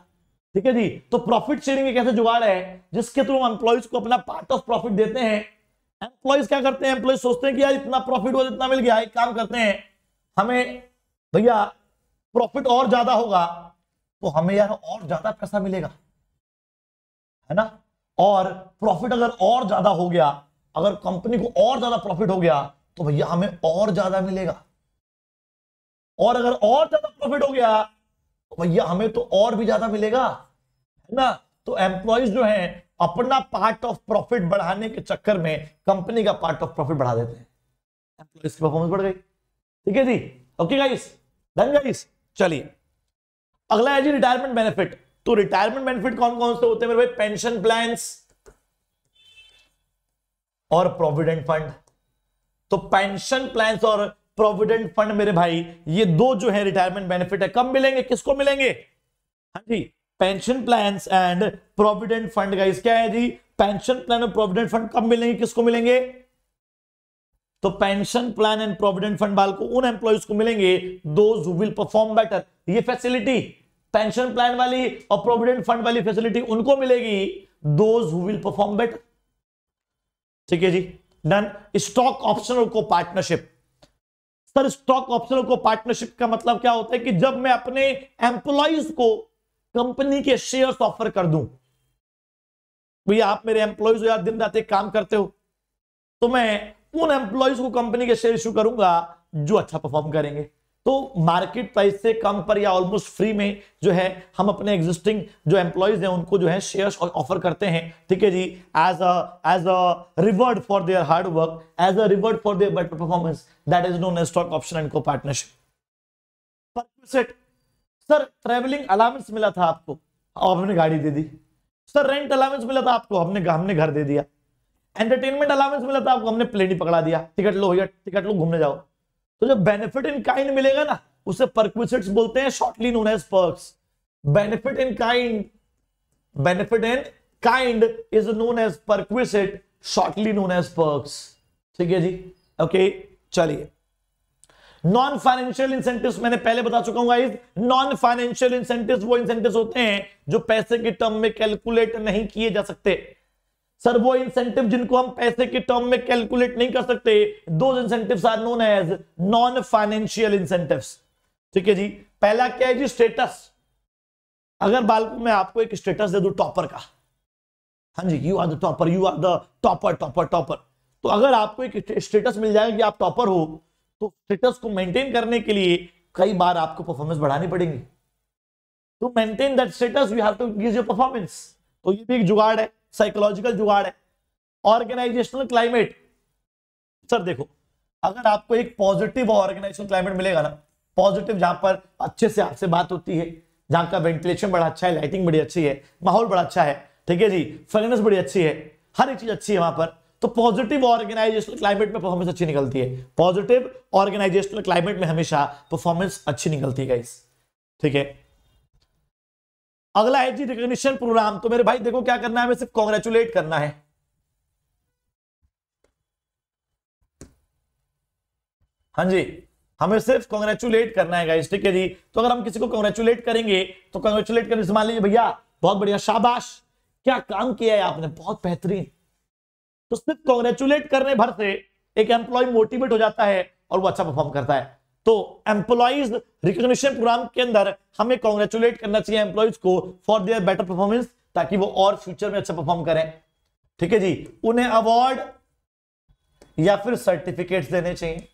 ठीक है जी तो प्रॉफिट शेयरिंग एक ऐसा जुगाड़ है जिसके थ्रू हम एम्प्लॉयज को अपना पार्ट ऑफ प्रॉफिट देते हैं एम्प्लॉयज क्या करते हैं एम्प्लॉयज सोचते हैं कि यार इतना प्रॉफिट हुआ जितना मिल गया एक काम करते हैं हमें भैया प्रॉफिट और ज्यादा होगा तो हमें यार और ज्यादा पैसा मिलेगा है ना और प्रॉफिट अगर और ज्यादा हो गया अगर कंपनी को और ज्यादा प्रॉफिट हो गया तो भैया हमें और ज्यादा मिलेगा और अगर और ज्यादा प्रॉफिट हो गया भैया हमें तो और भी ज्यादा मिलेगा है ना तो एम्प्लॉयज जो है अपना पार्ट ऑफ प्रॉफिट बढ़ाने के चक्कर में कंपनी का पार्ट ऑफ प्रॉफिट बढ़ा देते हैं एम्प्लॉयज की परफॉर्मेंस बढ़ गई ठीक है जी ओके गाइस डन गाइस चलिए अगला है जी रिटायरमेंट बेनिफिट तो रिटायरमेंट बेनिफिट कौन कौन से होते हैं मेरे भाई पेंशन प्लान और प्रोविडेंट फंड तो पेंशन प्लान और प्रोविडेंट फंड मेरे भाई ये दो जो है रिटायरमेंट बेनिफिट है कब मिलेंगे किसको मिलेंगे हाँ जी pension plan and provident fund guys क्या है जी पेंशन प्लान और प्रोविडेंट फंड कब मिलेंगे किसको मिलेंगे तो pension plan and provident fund बाल को उन एम्प्लॉयज को मिलेंगे दोज विल परफॉर्म बेटर ये फैसिलिटी पेंशन प्लान वाली और प्रोविडेंट फंड वाली फैसिलिटी उनको मिलेगी दोज विल परफॉर्म बेटर ठीक है जी done stock option co partnership sir stock option co partnership का मतलब क्या होता है कि जब मैं अपने एम्प्लॉयज को कंपनी के शेयर्स ऑफर कर दूं भैया आप मेरे एम्प्लॉयज हो यार दिन रात एक काम करते हो तो मैं उन एम्प्लॉयज को कंपनी के शेयर इश्यू करूंगा जो अच्छा परफॉर्म करेंगे तो मार्केट प्राइस से कम पर या ऑलमोस्ट फ्री में जो है हम अपने एग्जिस्टिंग जो एम्प्लॉयज हैं उनको जो है शेयर्स ऑफर करते हैं ठीक है जी as a as a reward for their hard work as a reward for their better performance that is known stock option and co partnership sir travelling allowance मिला था आपको और हमने गाड़ी दे दी सर रेंट अलाउंस मिला था आपको हमने हमने घर दे दिया एंटरटेनमेंट अलाउंस मिला था आपको हमने प्लेन ही पकड़ा दिया टिकट लो या टिकट लो घूमने जाओ तो जो बेनिफिट इन काइंड मिलेगा ना उसे परक्विसिट्स बोलते हैं shortly known as perks benefit in kind benefit in kind is known as perquisite shortly known as perks ठीक है जी ओके चलिए नॉन फाइनेंशियल इंसेंटिव मैंने पहले बता चुका हूं नॉन फाइनेंशियल इंसेंटिव वो इंसेंटिव होते हैं जो पैसे के टर्म में कैलकुलेट नहीं किए जा सकते सर वो इंसेंटिव जिनको हम पैसे के टर्म में कैलकुलेट नहीं कर सकते दो incentive are known as non financial incentive ठीक है जी पहला क्या है जी स्टेटस अगर बालको में आपको एक स्टेटस दे दू टॉपर का हाँ जी you are the topper you are the topper topper topper तो अगर आपको एक स्टेटस मिल जाएगा कि आप टॉपर हो तो स्टेटस को मेंटेन करने के लिए कई बार आपको परफॉर्मेंस बढ़ानी पड़ेगी to maintain that status you have to give your performance तो ये भी एक जुगाड़ है साइकोलॉजिकल जुगाड़ है ऑर्गेनाइजेशनल क्लाइमेट सर देखो अगर आपको एक पॉजिटिव ऑर्गेनाइजेशनल क्लाइमेट मिलेगा ना पॉजिटिव जहां पर अच्छे से आपसे बात होती है जहां का वेंटिलेशन बड़ा अच्छा है लाइटिंग बड़ी अच्छी है माहौल बड़ा अच्छा है ठीक है जी फ्रेगनेंस बड़ी अच्छी है हर एक चीज अच्छी है वहां पर तो पॉजिटिव ऑर्गेनाइजेशनल क्लाइमेट में परफॉर्मेंस अच्छी निकलती है पॉजिटिव ऑर्गेनाइजेशनल क्लाइमेट में हमेशा परफॉर्मेंस अच्छी निकलती है ठीक है अगला है जी रिकॉग्निशन प्रोग्राम तो मेरे भाई देखो क्या करना है हमें सिर्फ कॉन्ग्रेचुलेट करना है हाँ जी हमें सिर्फ कॉन्ग्रेचुलेट करना है गाइस ठीक है जी तो अगर हम किसी को कॉन्ग्रेचुलेट करेंगे तो कॉन्ग्रेचुलेट करने से मान लीजिए भैया बहुत बढ़िया शाबाश क्या काम किया है आपने बहुत बेहतरीन तो सिर्फ कॉन्ग्रेचुलेट करने भर से एक एम्प्लॉय मोटिवेट हो जाता है और वो अच्छा परफॉर्म करता है तो एम्प्लॉयज रिकॉग्निशन प्रोग्राम के अंदर हमें कॉन्ग्रेचुलेट करना चाहिए एम्प्लॉयज को फॉर देयर बेटर परफॉर्मेंस ताकि वो और फ्यूचर में अच्छा परफॉर्म करें ठीक है जी उन्हें अवार्ड या फिर सर्टिफिकेट्स देने चाहिए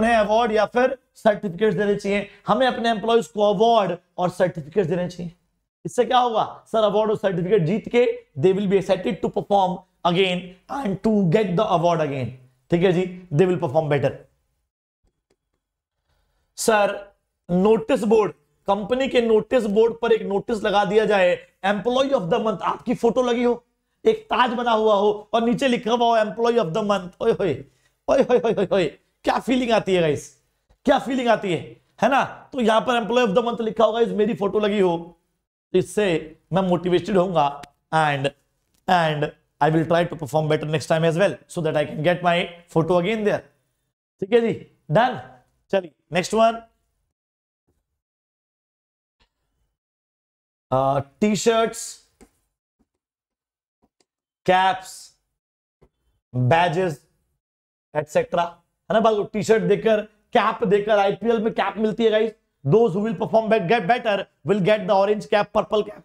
उन्हें अवार्ड या फिर सर्टिफिकेट्स देने चाहिए हमें अपने एम्प्लॉयज को अवार्ड और सर्टिफिकेट देने चाहिए इससे क्या होगा सर अवार्ड और सर्टिफिकेट जीत के they will be excited to perform again and to get the award again ठीक है जी they will perform better sir notice board company के नोटिस बोर्ड पर एक नोटिस लगा दिया जाए एम्प्लॉय ऑफ द मंथ आपकी फोटो लगी हो एक ताज बना हुआ हो और नीचे लिखा हुआ हो एम्प्लॉय ऑफ द मंथ ओए होए ओए होए होए होए क्या फीलिंग आती है गाइस क्या फीलिंग आती है है ना तो यहां पर एम्प्लॉय ऑफ द मंथ लिखा होगा इस मेरी फोटो लगी हो इससे मैं मोटिवेटेड होऊंगा and and I will try to perform better next time as well so that I can get my photo again there ठीक है जी डन चलिए next one T shirts caps badges etcetera है ना बाजू टी शर्ट देकर cap देकर IPL में कैप मिलती है guys those will perform better will get the orange cap purple cap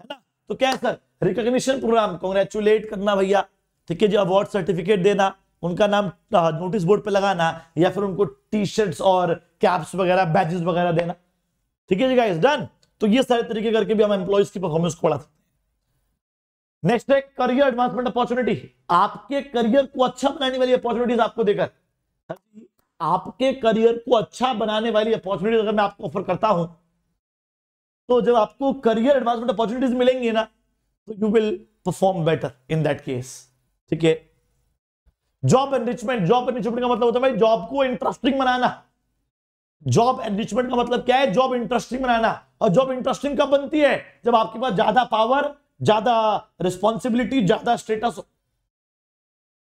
है ना तो क्या है सर रिकॉग्निशन प्रोग्राम कॉन्ग्रेचुलेट करना भैया ठीक है जी अवार्ड सर्टिफिकेट देना उनका नाम नोटिस बोर्ड पे लगाना या फिर उनको टी शर्ट्स और कैप्स वगैरह बैजेस वगैरह देना ठीक है जी गाइस डन तो ये सारे तरीके करके भी हम एम्प्लॉयज की परफॉर्मेंस को बढ़ा सकते हैं नेक्स्ट है करियर एडवांसमेंट अपॉर्चुनिटी आपके करियर को अच्छा बनाने वाली अपॉर्चुनिटीज आपको देकर आपके करियर को अच्छा बनाने वाली अपॉर्चुनिटीज अगर मैं आपको ऑफर करता हूं तो जब आपको करियर एडवांसमेंट अपॉर्चुनिटीज मिलेंगी ना तो you will perform better in that case ठीक है जॉब एनरिचमेंट जॉब एनरिचमेंट का मतलब होता है भाई जॉब को इंटरेस्टिंग बनाना जॉब एनरिचमेंट का मतलब क्या है जॉब इंटरेस्टिंग बनाना और जॉब इंटरेस्टिंग कब बनती है जब आपके पास ज्यादा पावर ज्यादा रिस्पॉन्सिबिलिटी ज्यादा स्टेटस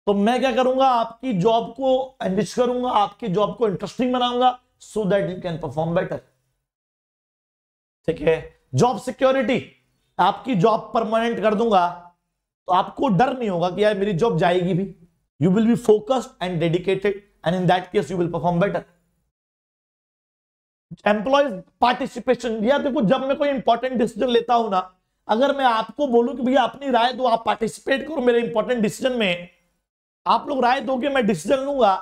तो मैं क्या करूंगा आपकी जॉब को एनरिच करूंगा आपकी जॉब को इंटरेस्टिंग बनाऊंगा so that you can perform better ठीक है जॉब सिक्योरिटी आपकी जॉब परमानेंट कर दूंगा तो आपको डर नहीं होगा कि यार मेरी जॉब जाएगी भी you will be focused and dedicated and in that case you will perform better employees participation या देखो जब मैं कोई इंपॉर्टेंट डिसीजन लेता हूं ना अगर मैं आपको बोलूं कि भैया अपनी राय दो आप पार्टिसिपेट करो मेरे इंपॉर्टेंट डिसीजन में आप लोग राय दोगे मैं डिसीजन लूंगा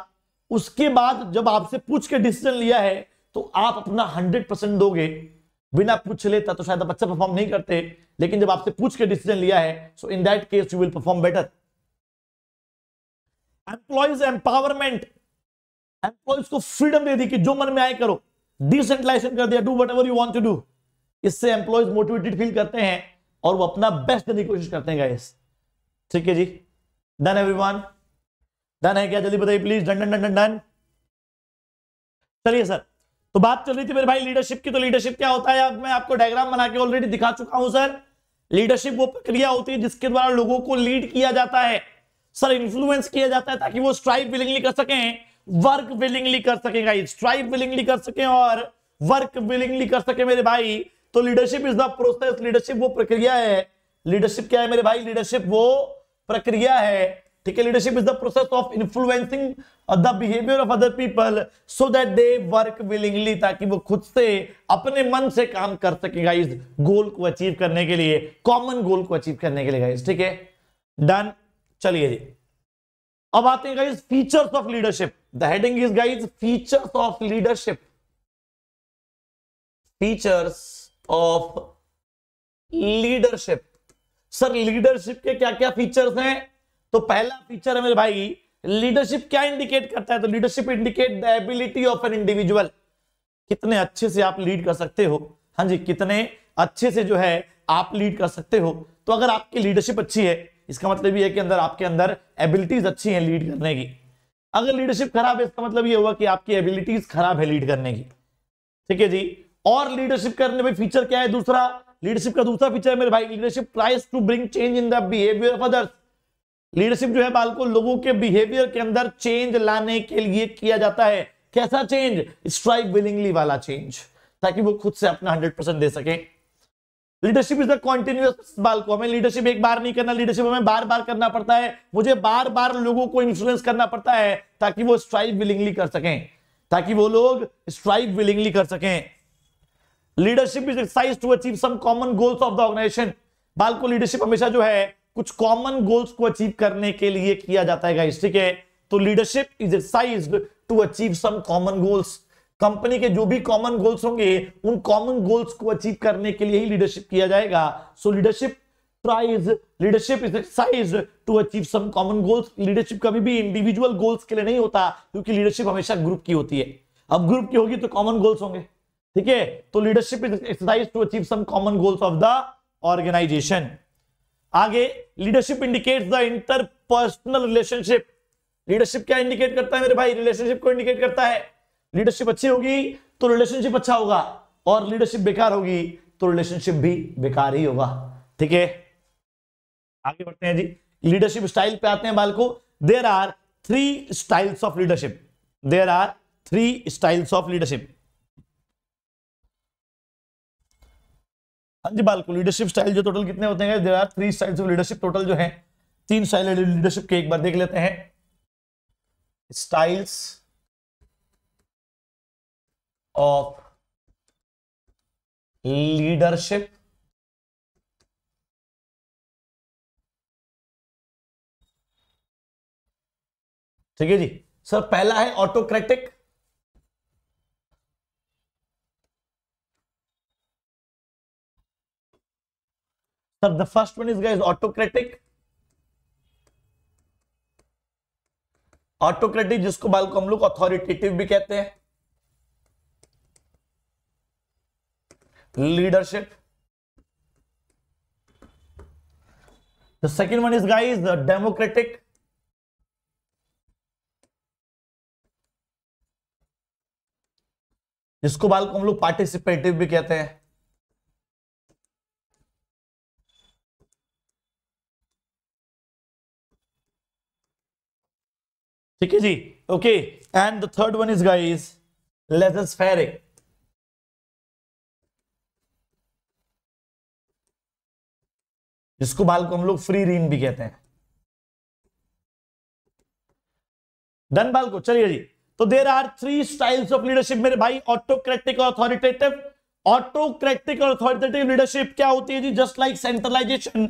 उसके बाद जब आपसे पूछ के डिसीजन लिया है तो आप अपना हंड्रेड परसेंट दोगे बिना पूछ लेता तो शायद आप अच्छा परफॉर्म नहीं करते लेकिन जब आपसे पूछ के डिसीजन लिया है so in that case you will perform better employees empowerment employees को फ्रीडम दे दी कि जो मन में आए करो डिसेंट्रलाइजेशन कर दिया do whatever you want to do इससे एम्प्लॉयज मोटिवेटेड फील करते हैं और वो अपना बेस्ट देने की कोशिश करते हैं गाइस ठीक है जी डन एवरीवन डन है क्या जल्दी बताइए please done done done done done चलिए सर तो बात चल रही थी मेरे भाई लीडरशिप की तो लीडरशिप क्या होता है मैं आपको डायग्राम बना के ऑलरेडी दिखा चुका हूं सर लीडरशिप वो प्रक्रिया होती है जिसके द्वारा लोगों को लीड किया जाता है सर इन्फ्लुएंस किया जाता है ताकि वो स्ट्राइक विलिंगली कर सकें वर्क विलिंगली कर सकें गाइस स्ट्राइक विलिंगली कर सकें और वर्क विलिंगली कर सके मेरे भाई तो leadership is the process leadership वो प्रक्रिया है लीडरशिप क्या है मेरे भाई लीडरशिप वो प्रक्रिया है ठीक है leadership is the process of influencing the behaviour of other people so that they work willingly ताकि वो खुद से अपने मन से काम कर सके गाइस गोल को अचीव करने के लिए कॉमन गोल को अचीव करने के लिए गाइस ठीक है डन चलिए जी अब आते हैं guys features of leadership the heading is guys features of leadership features of leadership sir leadership के क्या क्या फीचर्स हैं तो पहला फीचर है मेरे भाई लीडरशिप क्या इंडिकेट करता है तो leadership indicate the ability of an individual कितने अच्छे से आप लीड कर सकते हो हाँ जी कितने अच्छे से जो है आप लीड कर सकते हो तो अगर आपकी लीडरशिप अच्छी है इसका मतलब ये है कि अंदर आपके अंदर एबिलिटीज अच्छी हैं लीड करने की अगर लीडरशिप खराब है इसका मतलब ये हुआ कि आपकी एबिलिटीज खराब है लीड करने की ठीक है जी और लीडरशिप करने में फीचर क्या है दूसरा लीडरशिप का दूसरा फीचर है मेरे भाई leadership tries to bring change in the behaviour of others leadership जो है बालको लोगों के बिहेवियर के अंदर चेंज लाने के लिए किया जाता है कैसा चेंज स्ट्राइक विलिंगली वाला चेंज ताकि वो खुद से अपना हंड्रेड परसेंट दे सके लीडरशिप इज द कॉन्टिन्यूस बाल को हमें लीडरशिप एक बार नहीं करना लीडरशिप हमें बार बार करना पड़ता है मुझे बार बार लोगों को इन्फ्लुएंस करना पड़ता है ताकि वो स्ट्राइक विलिंगली कर सकें ताकि वो लोग स्ट्राइक विलिंगली कर सकें leadership is exercise to achieve some common goals of the organisation बाल को लीडरशिप हमेशा जो है कुछ कॉमन गोल्स को अचीव करने के लिए किया जाता है ठीक है तो leadership is exercise to achieve some common goals company के जो भी कॉमन गोल्स होंगे उन कॉमन गोल्स को अचीव करने के लिए ही लीडरशिप किया जाएगा so leadership tries leadership is exercise to achieve some common goals leadership कभी भी इंडिविजुअल गोल्स के लिए नहीं होता क्योंकि लीडरशिप हमेशा ग्रुप की होती है अब ग्रुप की होगी तो कॉमन गोल्स होंगे ठीक है तो leadership is exercise to achieve some common goals of the organisation आगे leadership indicate the interpersonal relationship leadership क्या इंडिकेट करता है मेरे भाई रिलेशनशिप को इंडिकेट करता है लीडरशिप अच्छी होगी तो रिलेशनशिप अच्छा होगा और लीडरशिप बेकार होगी तो रिलेशनशिप भी बेकार ही होगा ठीक है आगे बढ़ते हैं जी लीडरशिप स्टाइल पे आते हैं बालको there are three styles of leadership there are three styles of leadership हाँ जी बालको लीडरशिप स्टाइल जो टोटल कितने होते हैं there are three styles of leadership total जो है तीन स्टाइल लीडरशिप के एक बार देख लेते हैं स्टाइल्स ऑफ लीडरशिप ठीक है जी सर पहला है autocratic sir the first one is guys autocratic autocratic जिसको बाल को हम लोग अथॉरिटेटिव भी कहते हैं leadership the second one is guys democratic जिसको बाल को हम लोग पार्टिसिपेटिव भी कहते हैं ठीक है जी okay and the third one is guys laissez faire जिसको बाल को हम लोग फ्री रीन भी कहते हैं डन बाल को चलिए जी तो there are three styles of leadership मेरे भाई ऑटोक्रेटिक और अथॉरिटेटिव ऑटोक्रेटिक और अथॉरिटेटिव लीडरशिप क्या होती है जी just like centralisation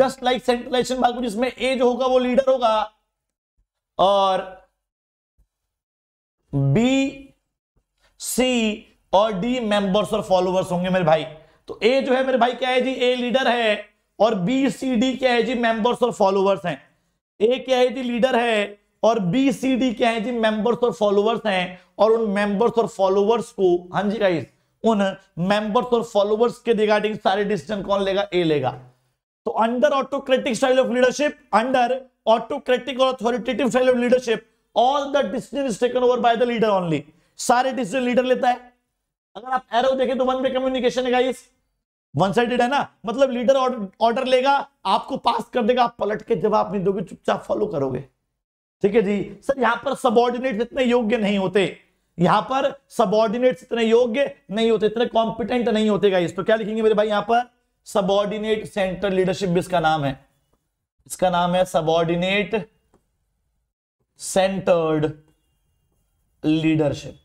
just like centralisation बाल को जिसमें ए जो होगा वो लीडर होगा और बी सी और डी मेंबर्स और फॉलोवर्स होंगे मेरे भाई तो ए जो है मेरे भाई क्या है जी ए लीडर है और बी सी डी क्या है जी मेंबर्स और फॉलोअर्स हैं ए क्या है जी लीडर है और बी सी डी क्या है जी मेंबर्स और फॉलोअर्स हैं और उन मेंबर्स और फॉलोअर्स को हाँ जी गाइस उन मेंबर्स और फॉलोअर्स के रिगार्डिंग सारे डिसीजन कौन लेगा ए लेगा तो under autocratic style of leadership under autocratic और authoritative style of leadership all the decision is taken over by the leader only सारे डिसीजन लीडर लेता है अगर आप एरो देखें तो वन वे कम्युनिकेशन है गाइस वन साइडेड है ना मतलब लीडर ऑर्डर लेगा आपको पास कर देगा आप पलट के जवाब नहीं दोगे चुपचाप फॉलो करोगे ठीक है जी सर यहां पर सबॉर्डिनेट इतने योग्य नहीं होते यहां पर सबॉर्डिनेट इतने योग्य नहीं होते इतने कॉम्पिटेंट नहीं होते गाइस तो क्या लिखेंगे मेरे भाई यहां पर सबॉर्डिनेट सेंट्रल लीडरशिप भी इसका नाम है इसका नाम है सबॉर्डिनेट सेंटर्ड लीडरशिप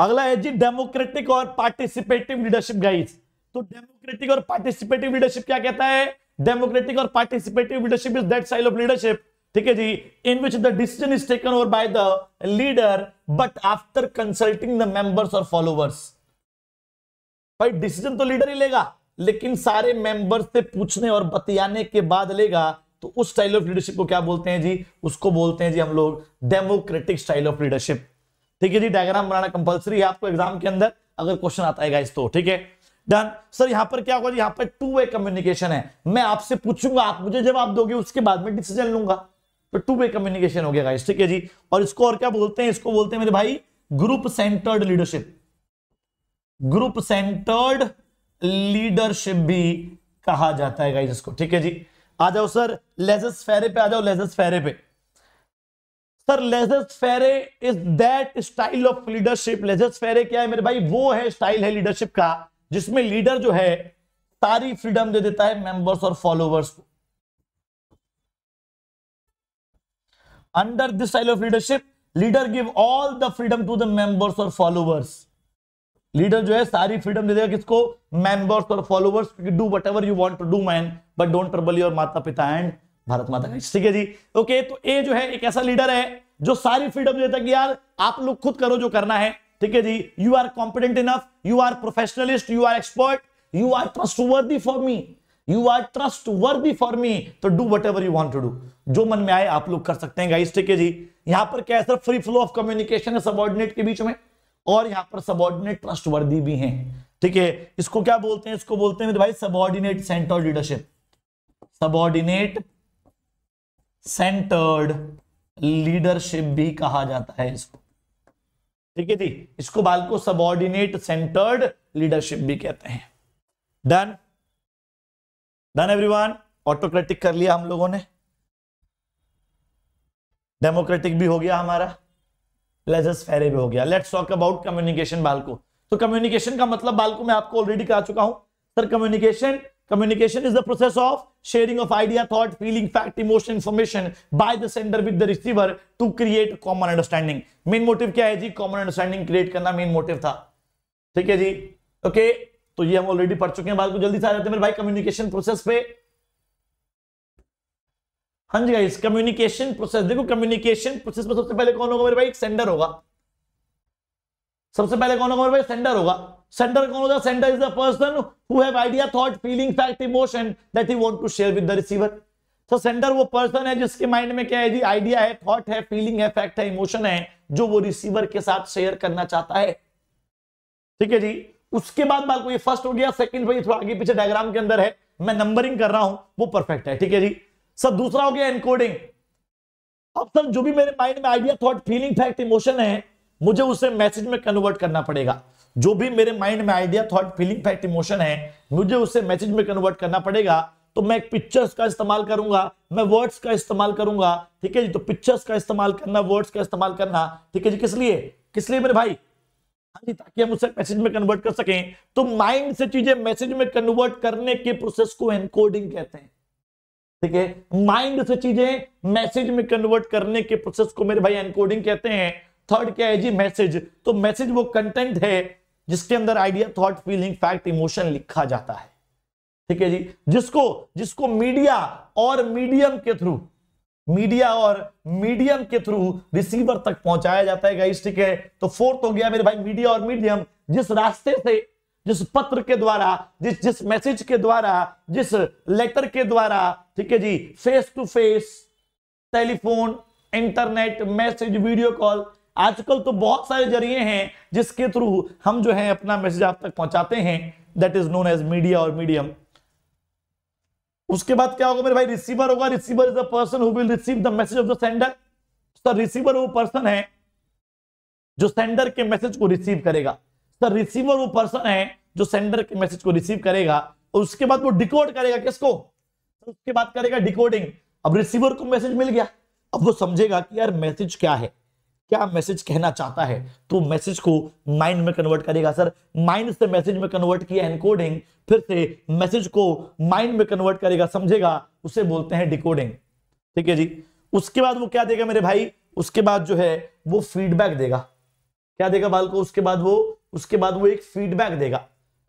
अगला है जी डेमोक्रेटिक और पार्टिसिपेटिव लीडरशिप गाइस तो डेमोक्रेटिक और पार्टिसिपेटिव लीडरशिप क्या कहता है डेमोक्रेटिक और participative leadership is that style of leadership ठीक है जी in which the decision is taken over by the leader but after consulting the members और फॉलोवर्स भाई डिसीजन तो लीडर ही लेगा लेकिन सारे मेंबर से पूछने और बतियाने के बाद लेगा तो उस स्टाइल ऑफ लीडरशिप को क्या बोलते हैं जी उसको बोलते हैं जी हम लोग डेमोक्रेटिक स्टाइल ऑफ लीडरशिप ठीक है जी डायग्राम बनाना कंपलसरी है आपको एग्जाम के अंदर अगर क्वेश्चन आता है गाइस तो ठीक है डन सर यहाँ पर क्या होगा जी यहाँ पर टू वे कम्युनिकेशन है मैं आपसे पूछूंगा आप मुझे जवाब दोगे उसके बाद में डिसीजन लूंगा तो टू वे कम्युनिकेशन हो गया ठीक है जी और इसको और क्या बोलते हैं इसको बोलते हैं मेरे भाई group centred leadership group centred leadership भी कहा जाता है इसको ठीक है जी आ जाओ सर लेजस फेरे पे आ जाओ लेजस फेरे पे sir laissez faire is that style of leadership laissez faire क्या है मेरे भाई वो है स्टाइल है लीडरशिप का जिसमें लीडर जो है सारी फ्रीडम दे देता है मेंबर्स और फॉलोवर्स को under this style of leadership leader give all the freedom to the members और फॉलोवर्स लीडर जो है सारी फ्रीडम दे देगा किसको मेंबर्स और followers do whatever you want to do man but don't trouble your माता पिता एंड भारत माता का ठीक है जी ओके तो ए जो है एक ऐसा लीडर है जो सारी फ्रीडम देता कि यार आप लोग खुद करो जो करना है ठीक है जी you are competent enough you are professionalist you are expert you are trustworthy for me you are trustworthy for me तो do whatever you want to do जो मन में आए आप लोग कर सकते हैं गाइस ठीक है जी यहां पर क्या है sir free flow of communication है सबॉर्डिनेट के बीच में और यहां पर सबॉर्डिनेट ट्रस्ट वर्दी भी है ठीक है इसको क्या बोलते हैं इसको बोलते हैं भाई subordinate centre leadership subordinate centred leadership भी कहा जाता है इसको ठीक है जी इसको बाल को सबॉर्डिनेट सेंटर्ड लीडरशिप भी कहते हैं डन डन एवरीवन ऑटोक्रेटिक कर लिया हम लोगों ने डेमोक्रेटिक भी हो गया हमारा लेजस फेरे भी हो गया लेट्स टॉक अबाउट कम्युनिकेशन बाल को तो कम्युनिकेशन का मतलब बाल को मैं आपको ऑलरेडी कहा चुका हूं sir communication Communication is the process of sharing of idea, thought, feeling, fact, emotion, information by the sender with the receiver to create common understanding. Main motive क्या है जी? Common understanding create करना main motive था. ठीक है जी? Okay. तो ये हम already पढ़ चुके हैं बात को जल्दी से आ जाते हैं मेरे भाई कम्युनिकेशन प्रोसेस पे हाँ जी गाइस कम्युनिकेशन प्रोसेस देखो कम्युनिकेशन प्रोसेस में सबसे पहले कौन होगा मेरे भाई एक सेंडर होगा सबसे पहले कौन होगा मेरे भाई सेंडर होगा सेंटर कौन होता है sender is the person who thought feeling fact emotion that he want to share with the receiver तो सेंटर वो पर्सन है जिसके माइंड में क्या है जी आइडिया है थॉट है फीलिंग है फैक्ट है इमोशन है जो वो रिसीवर के साथ शेयर करना चाहता है ठीक है जी उसके बाद बात को ये फर्स्ट हो गया सेकंड सेकेंड आगे पीछे डायग्राम के अंदर है मैं नंबरिंग कर रहा हूं वो परफेक्ट है ठीक है जी सब दूसरा हो गया एनकोडिंग अब सर जो भी मेरे माइंड में idea thought feeling fact emotion है मुझे उसे मैसेज में कन्वर्ट करना पड़ेगा जो भी मेरे माइंड में idea thought feeling fact emotion है मुझे उसे मैसेज में कन्वर्ट करना पड़ेगा तो मैं पिक्चर्स का इस्तेमाल करूंगा मैं वर्ड्स का इस्तेमाल करूंगा ठीक है जी तो पिक्चर्स का इस्तेमाल करना वर्ड्स का इस्तेमाल करना ठीक है जी किस लिए किस लिए मेरे भाई हाँ ताकि हम उसे मैसेज में कन्वर्ट कर सकें तो माइंड से चीजें मैसेज में कन्वर्ट करने के प्रोसेस को एनकोडिंग कहते हैं ठीक है माइंड से चीजें मैसेज में कन्वर्ट करने के प्रोसेस को मेरे भाई एनकोडिंग कहते हैं थर्ड क्या है जी मैसेज तो मैसेज वो कंटेंट है जिसके अंदर idea thought feeling fact emotion लिखा जाता है ठीक है जी जिसको जिसको मीडिया और मीडियम के थ्रू मीडिया और मीडियम के थ्रू रिसीवर तक पहुंचाया जाता है गाइस ठीक है तो फोर्थ हो गया मेरे भाई मीडिया और मीडियम जिस रास्ते से जिस पत्र के द्वारा जिस जिस मैसेज के द्वारा जिस लेटर के द्वारा ठीक है जी face to face telephone internet message video call आजकल तो बहुत सारे जरिए हैं जिसके थ्रू हम जो है अपना मैसेज आप तक पहुंचाते हैं that is known as media और मीडियम उसके बाद क्या होगा मेरे भाई रिसीवर होगा receiver is the person who will receive the message of the sender sir receiver वो पर्सन है जो सेंडर के मैसेज को रिसीव करेगा सर रिसीवर वो पर्सन है जो सेंडर के मैसेज को रिसीव करेगा और उसके बाद वो डिकोड करेगा किसको उसके बाद करेगा डिकोडिंग अब रिसीवर को मैसेज मिल गया अब वो समझेगा कि यार मैसेज क्या है क्या मैसेज कहना चाहता है तो मैसेज को माइंड में कन्वर्ट करेगा सर माइंड से मैसेज में कन्वर्ट किया एनकोडिंग फिर से मैसेज को माइंड में कन्वर्ट करेगा समझेगा उसे बोलते हैं डिकोडिंग ठीक है जी उसके बाद वो क्या देगा मेरे भाई उसके बाद जो है वो फीडबैक देगा क्या देगा बाल को उसके बाद वो उसके बाद वो एक फीडबैक देगा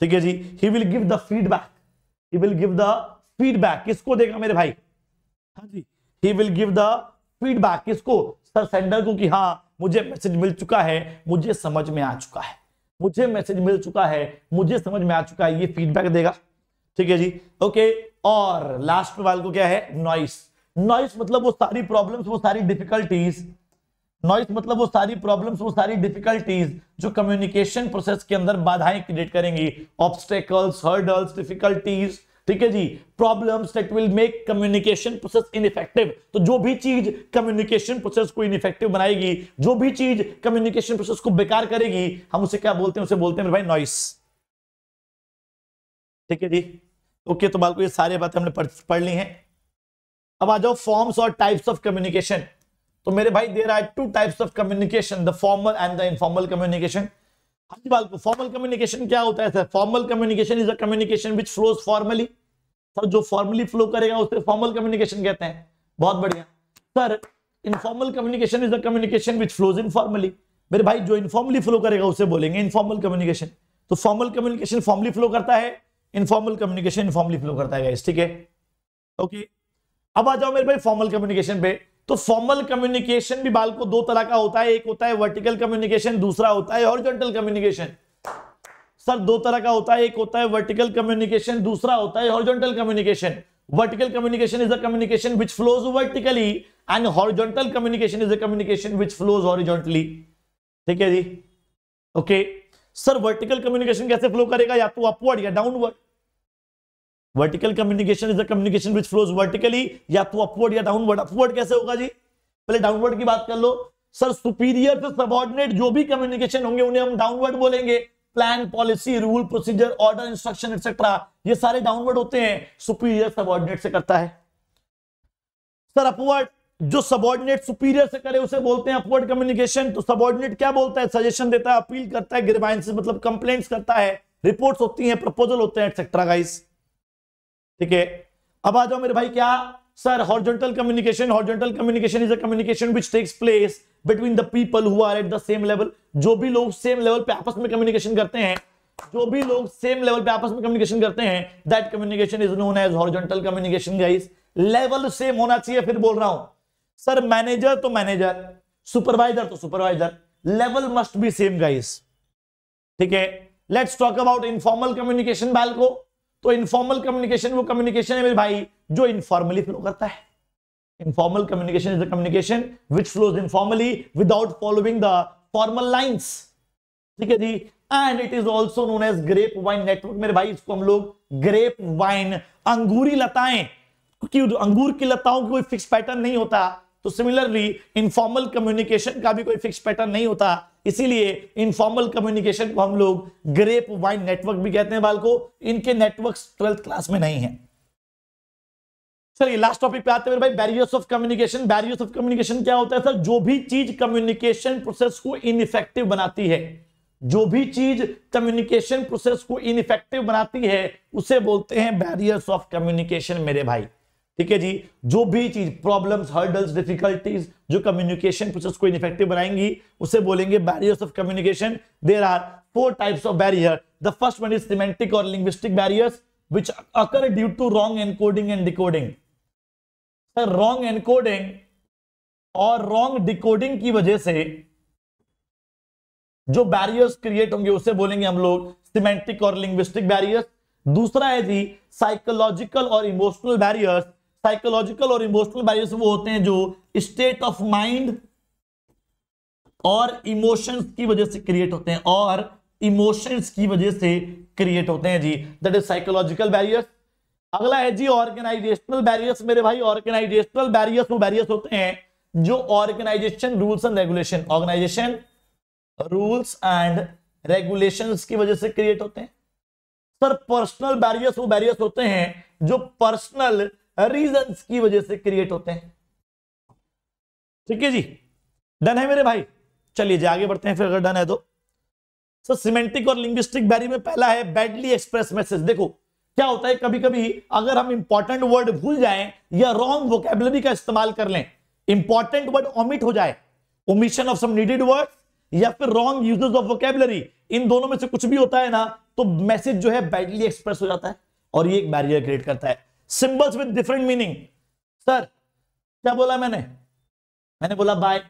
ठीक है जी he will give the feedback he will give the feedback किसको देगा मेरे भाई हाँ जी he will give the feedback किसको सर सेंडर को कि हाँ मुझे मैसेज मिल चुका है मुझे समझ में आ चुका है मुझे मैसेज मिल चुका है मुझे समझ में आ चुका है ये फीडबैक देगा ठीक है जी ओके और लास्ट मोबाइल को क्या है नॉइस नॉइस मतलब वो सारी प्रॉब्लम्स वो सारी डिफिकल्टीज नॉइस मतलब वो सारी प्रॉब्लम्स वो सारी डिफिकल्टीज जो कम्युनिकेशन प्रोसेस के अंदर बाधाएं क्रिएट करेंगी ऑब्स्टेकल्स हर्डल्स डिफिकल्टीज ठीक है जी problems that will make communication process ineffective तो जो भी चीज कम्युनिकेशन प्रोसेस को इनइफेक्टिव बनाएगी जो भी चीज कम्युनिकेशन प्रोसेस को बेकार करेगी हम उसे क्या बोलते हैं उसे बोलते हैं भाई नॉइस ठीक है जी ओके okay, तो बालको ये सारी बातें हमने पढ़, पढ़ ली हैं अब आ जाओ फॉर्म्स और टाइप्स ऑफ कम्युनिकेशन तो मेरे भाई there are two types of communication the formal and the informal communication हंसबाल को फॉर्मल कम्युनिकेशन क्या होता है sir formal communication is a communication which flows formally sir जो फॉर्मली फ्लो करेगा उसे फॉर्मल कम्युनिकेशन कहते हैं बहुत बढ़िया sir informal communication is a communication which flows informally मेरे भाई जो इनफॉर्मली फ्लो करेगा उसे बोलेंगे इनफॉर्मल कम्युनिकेशन तो फॉर्मल कम्युनिकेशन फॉर्मली फ्लो करता है इनफॉर्मल कम्युनिकेशन इनफॉर्मली फ्लो करता है ठीक है ओके अब आ जाओ मेरे भाई फॉर्मल कम्युनिकेशन पे तो फॉर्मल कम्युनिकेशन भी बाल को दो तरह का होता है एक होता है वर्टिकल कम्युनिकेशन दूसरा होता है हॉरिजॉन्टल कम्युनिकेशन सर दो तरह का होता है एक होता है वर्टिकल कम्युनिकेशन दूसरा होता है horizontal communication vertical communication is a communication which flows vertically and horizontal communication is a communication which flows horizontally ठीक है जी ओके सर वर्टिकल कम्युनिकेशन कैसे फ्लो करेगा या तो अपवर्ड या downward vertical communication is the communication which flows vertically या तो अपवर्ड या डाउनवर्ड अपवर्ड कैसे होगा जी पहले डाउनवर्ड की बात कर लो सर सुपीरियर से सबॉर्डिनेट जो भी कम्युनिकेशन होंगे उन्हें हम डाउनवर्ड बोलेंगे plan policy rule procedure order instruction et cetera ये सारे डाउनवर्ड होते हैं सुपीरियर सबॉर्डिनेट से करता है सर अपवर्ड जो सबॉर्डिनेट सुपीरियर से करे उसे बोलते हैं अपवर्ड कम्युनिकेशन तो सबॉर्डिनेट क्या बोलता है सजेशन देता है अपील करता है ग्रीवाइंस मतलब कंप्लेंट्स करता है रिपोर्ट्स होती हैं प्रपोजल होते हैं एक्सेट्रा गाइस ठीक है अब आ जाओ मेरे भाई क्या sir horizontal communication horizontal communication is a communication which takes place between the people who are at the same level जो भी लोग सेम लेवल पे आपस में कम्युनिकेशन करते हैं जो भी लोग सेम लेवल पे आपस में कम्युनिकेशन करते हैं that communication is known as horizontal communication guys level same होना चाहिए फिर बोल रहा हूं सर मैनेजर तो मैनेजर सुपरवाइजर तो supervisor level must be same guys ठीक है let's talk about informal communication बैल को तो इनफॉर्मल कम्युनिकेशन वो कम्युनिकेशन है मेरे भाई जो इनफॉर्मली फ्लो करता है informal communication is the communication which flows informally without following the formal lines ठीक है जी and it is also known as grapevine network मेरे भाई इसको हम लोग ग्रेप वाइन अंगूरी लताएं क्योंकि अंगूर की लताओं की कोई फिक्स पैटर्न नहीं होता तो सिमिलरली इनफॉर्मल कम्युनिकेशन का भी कोई फिक्स पैटर्न नहीं होता इसीलिए इनफॉर्मल कम्युनिकेशन को हम लोग ग्रेप वाइन नेटवर्क भी कहते हैं बालको इनके नेटवर्क ट्वेल्थ क्लास में नहीं है सर ये लास्ट टॉपिक पे आते हैं भाई barriers of communication barriers of communication क्या होता है सर जो भी चीज कम्युनिकेशन प्रोसेस को इनइफेक्टिव बनाती है जो भी चीज कम्युनिकेशन प्रोसेस को इनइफेक्टिव बनाती है उसे बोलते हैं बैरियर्स ऑफ कम्युनिकेशन मेरे भाई ठीक है जी जो भी चीज प्रॉब्लम्स हर्डल्स डिफिकल्टीज जो कम्युनिकेशन प्रोसेस को इनफेक्टिव बनाएंगी उसे बोलेंगे barriers of communication there are four types of barrier the first one is semantic और linguistic barriers which occur due to wrong encoding and decoding sir wrong encoding और wrong decoding की वजह से जो बैरियर्स क्रिएट होंगे उसे बोलेंगे हम लोग सिमेंटिक और लिंग्विस्टिक बैरियर्स दूसरा है जी साइकोलॉजिकल और इमोशनल बैरियर्स साइकोलॉजिकल और इमोशनल बैरियर्स वो होते हैं जो स्टेट ऑफ माइंड और इमोशंस की वजह से क्रिएट होते हैं और इमोशंस की वजह से क्रिएट होते हैं जी दैट इज साइकोलॉजिकल बैरियर्स अगला है जी ऑर्गेनाइजेशनल बैरियर्स मेरे भाई ऑर्गेनाइजेशनल बैरियर्स वो बैरियर्स होते हैं जो organisation rules and regulation organisation rules and regulation की वजह से क्रिएट होते हैं सर पर्सनल बैरियर्स वो बैरियर्स होते हैं जो पर्सनल रीजन की वजह से क्रिएट होते हैं ठीक है जी डन है मेरे भाई चलिए जी आगे बढ़ते हैं फिर अगर डन है तो सर सिमेंटिक और लिंग्विस्टिक बैरी में पहला है बैडली एक्सप्रेस मैसेज देखो क्या होता है कभी कभी अगर हम इंपॉर्टेंट वर्ड भूल जाएं या रॉन्ग वोकेबलरी का इस्तेमाल कर लें इंपॉर्टेंट वर्ड ओमिट हो जाए omission of some needed word या फिर रॉन्ग यूज ऑफ वोकेबलरी इन दोनों में से कुछ भी होता है ना तो मैसेज जो है बैडली एक्सप्रेस हो जाता है और ये एक बैरियर क्रिएट करता है symbols with different meaning sir क्या बोला मैंने मैंने बोला बाय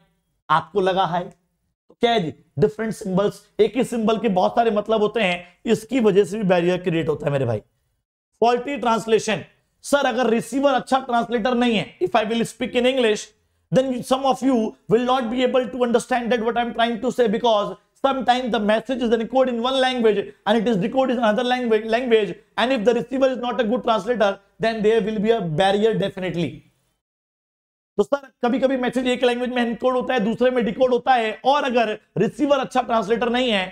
आपको लगा हाई तो क्या है जी डिफरेंट सिंबल्स एक ही सिंबल के बहुत सारे मतलब होते हैं इसकी वजह से भी बैरियर क्रिएट होता है मेरे भाई फॉल्टी ट्रांसलेशन सर अगर रिसीवर अच्छा ट्रांसलेटर नहीं है if I will speak in English then some of you will not be able to understand that what I am trying to say because sometimes the message is recorded in one language and it is decoded in another language language and if the receiver is not a good translator then there will be a barrier definitely तो sir कभी कभी message एक language में encode होता है दूसरे में decode होता है और अगर रिसीवर अच्छा ट्रांसलेटर नहीं है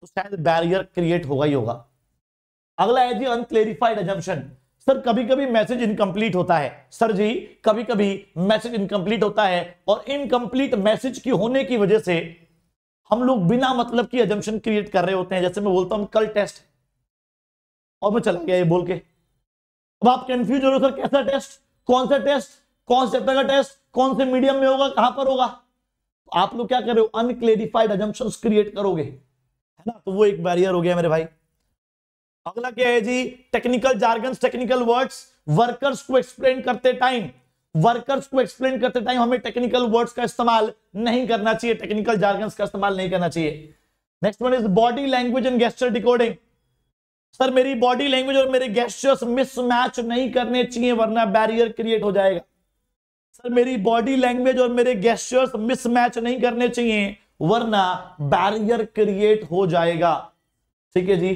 तो शायद बैरियर क्रिएट होगा ही होगा अगला है जी अनक्लेरिफाइड एजम्पन सर कभी कभी मैसेज इनकम्प्लीट होता है सर जी कभी कभी मैसेज इनकम्प्लीट होता है और इनकम्प्लीट मैसेज की होने की वजह से हम लोग बिना मतलब की एजम्पन क्रिएट कर रहे होते हैं जैसे मैं बोलता हूं कल टेस्ट और मैं चला गया ये बोल के अब आप कंफ्यूज हो रहे हो सर कैसा टेस्ट कौन सा टेस्ट कौन से का टेस्ट कौन से मीडियम में होगा कहां पर होगा आप लोग क्या कर रहे हो अनक्लेरिफाइड एजम्पन क्रिएट करोगे है ना तो वो एक बैरियर हो गया मेरे भाई अगला क्या है जी technical jargon technical words workers को एक्सप्लेन करते टाइम वर्कर्स को एक्सप्लेन करते टाइम हमें टेक्निकल वर्ड्स का इस्तेमाल नहीं करना चाहिए टेक्निकल जार्गन का इस्तेमाल नहीं करना चाहिए next one is body language and gesture decoding sir मेरी बॉडी लैंग्वेज और मेरे गेस्टर्स मिसमैच नहीं करने चाहिए वरना बैरियर क्रिएट हो जाएगा सर मेरी बॉडी लैंग्वेज और मेरे गेस्टर्स मिसमैच नहीं करने चाहिए वरना बैरियर क्रिएट हो जाएगा ठीक है जी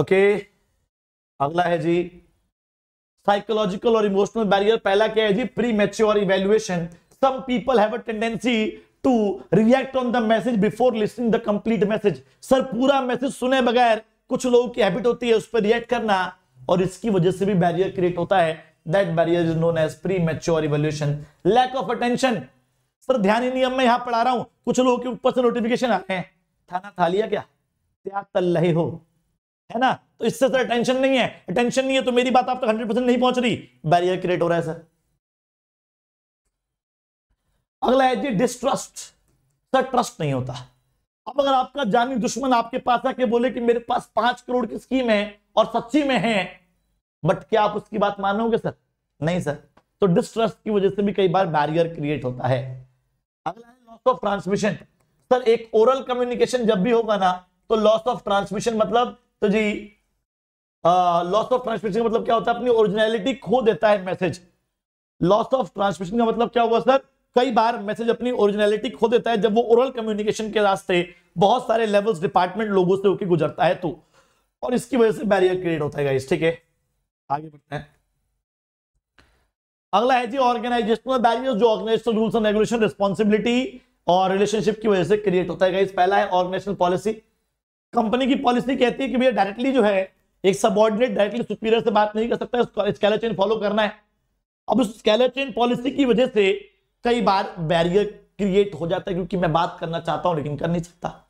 ओके अगला है जी साइकोलॉजिकल और इमोशनल बैरियर पहला क्या है जी premature evaluation some people have a tendency to react on the message before listening the complete message sir पूरा मैसेज सुने बगैर कुछ लोगों की हैबिट होती है उस पर रिएक्ट करना और इसकी वजह से भी बैरियर क्रिएट होता है that barrier is known as premature evaluation lack of attention sir ध्यान ही नियम में यहां पढ़ा रहा हूं कुछ लोगों के ऊपर से नोटिफिकेशन आ रहे हैं थाना खा लिया क्या त्याग तल रहे हो है ना तो इससे सर अटेंशन नहीं है अटेंशन नहीं है तो मेरी बात आप तक हंड्रेड परसेंट नहीं पहुंच रही बैरियर क्रिएट हो रहा है सर अगला है जी डिस्ट्रस्ट सर ट्रस्ट नहीं होता अब अगर आपका जानी दुश्मन आपके पास आके बोले कि मेरे पास पांच करोड़ की स्कीम है और सच्ची में है बट क्या आप उसकी बात मानोगे सर नहीं सर तो डिस्ट्रस्ट की वजह से भी कई बार बैरियर क्रिएट होता है अगला है लॉस ऑफ ट्रांसमिशन सर एक ओरल कम्युनिकेशन जब भी होगा ना तो लॉस ऑफ ट्रांसमिशन मतलब तो जी लॉस ऑफ ट्रांसमिशन मतलब क्या होता है अपनी ओरिजिनलिटी खो देता है मैसेज लॉस ऑफ ट्रांसमिशन का मतलब क्या हुआ सर कई बार मैसेज अपनी ओरिजिनलिटी खो देता है जब वो ओरल कम्युनिकेशन के रास्ते बहुत सारे लेवल्स डिपार्टमेंट लोगों से होकर गुजरता है तो और इसकी वजह से बैरियर क्रिएट होता है ठीक है आगे बढ़ते हैं अगला है जी ऑर्गेनाइजेशनल बैरियर जो organisation rules and regulation responsibility और रिलेशनशिप की वजह से क्रिएट होता है पहला है ऑर्गेनाइजेशनल पॉलिसी कंपनी की पॉलिसी कहती है कि भैया डायरेक्टली जो है एक सबॉर्डिनेट डायरेक्टली सुपीरियर से बात नहीं कर सकता स्कैलर चेन फॉलो करना है अब उस स्केलर चेन पॉलिसी की वजह से कई बार बैरियर क्रिएट हो जाता है क्योंकि मैं बात करना चाहता हूं लेकिन कर नहीं सकता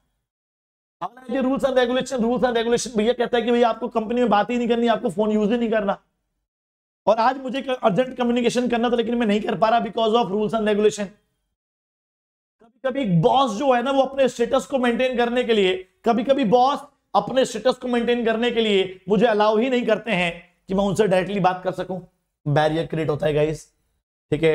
rules and regulation rules and regulation भैया कहता है कि भैया आपको कंपनी में बात ही नहीं करनी आपको फोन यूज ही नहीं करना और आज मुझे अर्जेंट कम्युनिकेशन करना था लेकिन मैं नहीं कर पा रहा because of rules and regulation कभी कभी बॉस जो है ना वो अपने स्टेटस को मेंटेन करने के लिए कभी कभी बॉस अपने स्टेटस को मेंटेन करने के लिए मुझे अलाउ ही नहीं करते हैं कि मैं उनसे डायरेक्टली बात कर सकूं बैरियर क्रिएट होता है गाइस ठीक है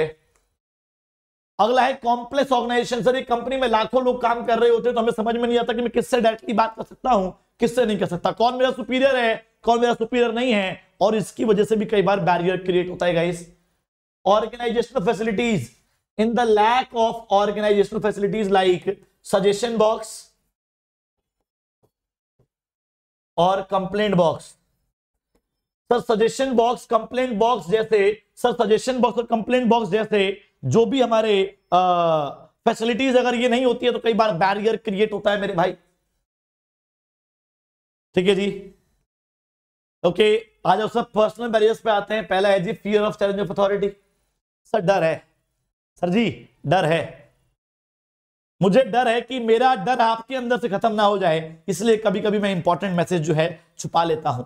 अगला है कॉम्प्लेक्स ऑर्गेनाइजेशन सर एक कंपनी में लाखों लोग काम कर रहे होते हैं तो हमें समझ में नहीं आता कि मैं किससे डायरेक्टली बात कर सकता हूं किससे नहीं कर सकता कौन मेरा सुपीरियर है कौन मेरा सुपीरियर नहीं है और इसकी वजह से भी कई बार बैरियर क्रिएट होता है guys organisation facilities in the lack of organisation facilities like suggestion box और complaint box sir suggestion box complaint box जैसे सर सजेशन बॉक्स और कंप्लेंट बॉक्स जैसे जो भी हमारे फैसिलिटीज अगर ये नहीं होती है तो कई बार बैरियर क्रिएट होता है मेरे भाई ठीक है जी ओके आज हम सब पर्सनल बैरियर्स पे आते हैं पहला है जी fear of challenge of authority sir डर है सर जी डर है मुझे डर है कि मेरा डर आपके अंदर से खत्म ना हो जाए इसलिए कभी कभी मैं इंपॉर्टेंट मैसेज जो है छुपा लेता हूं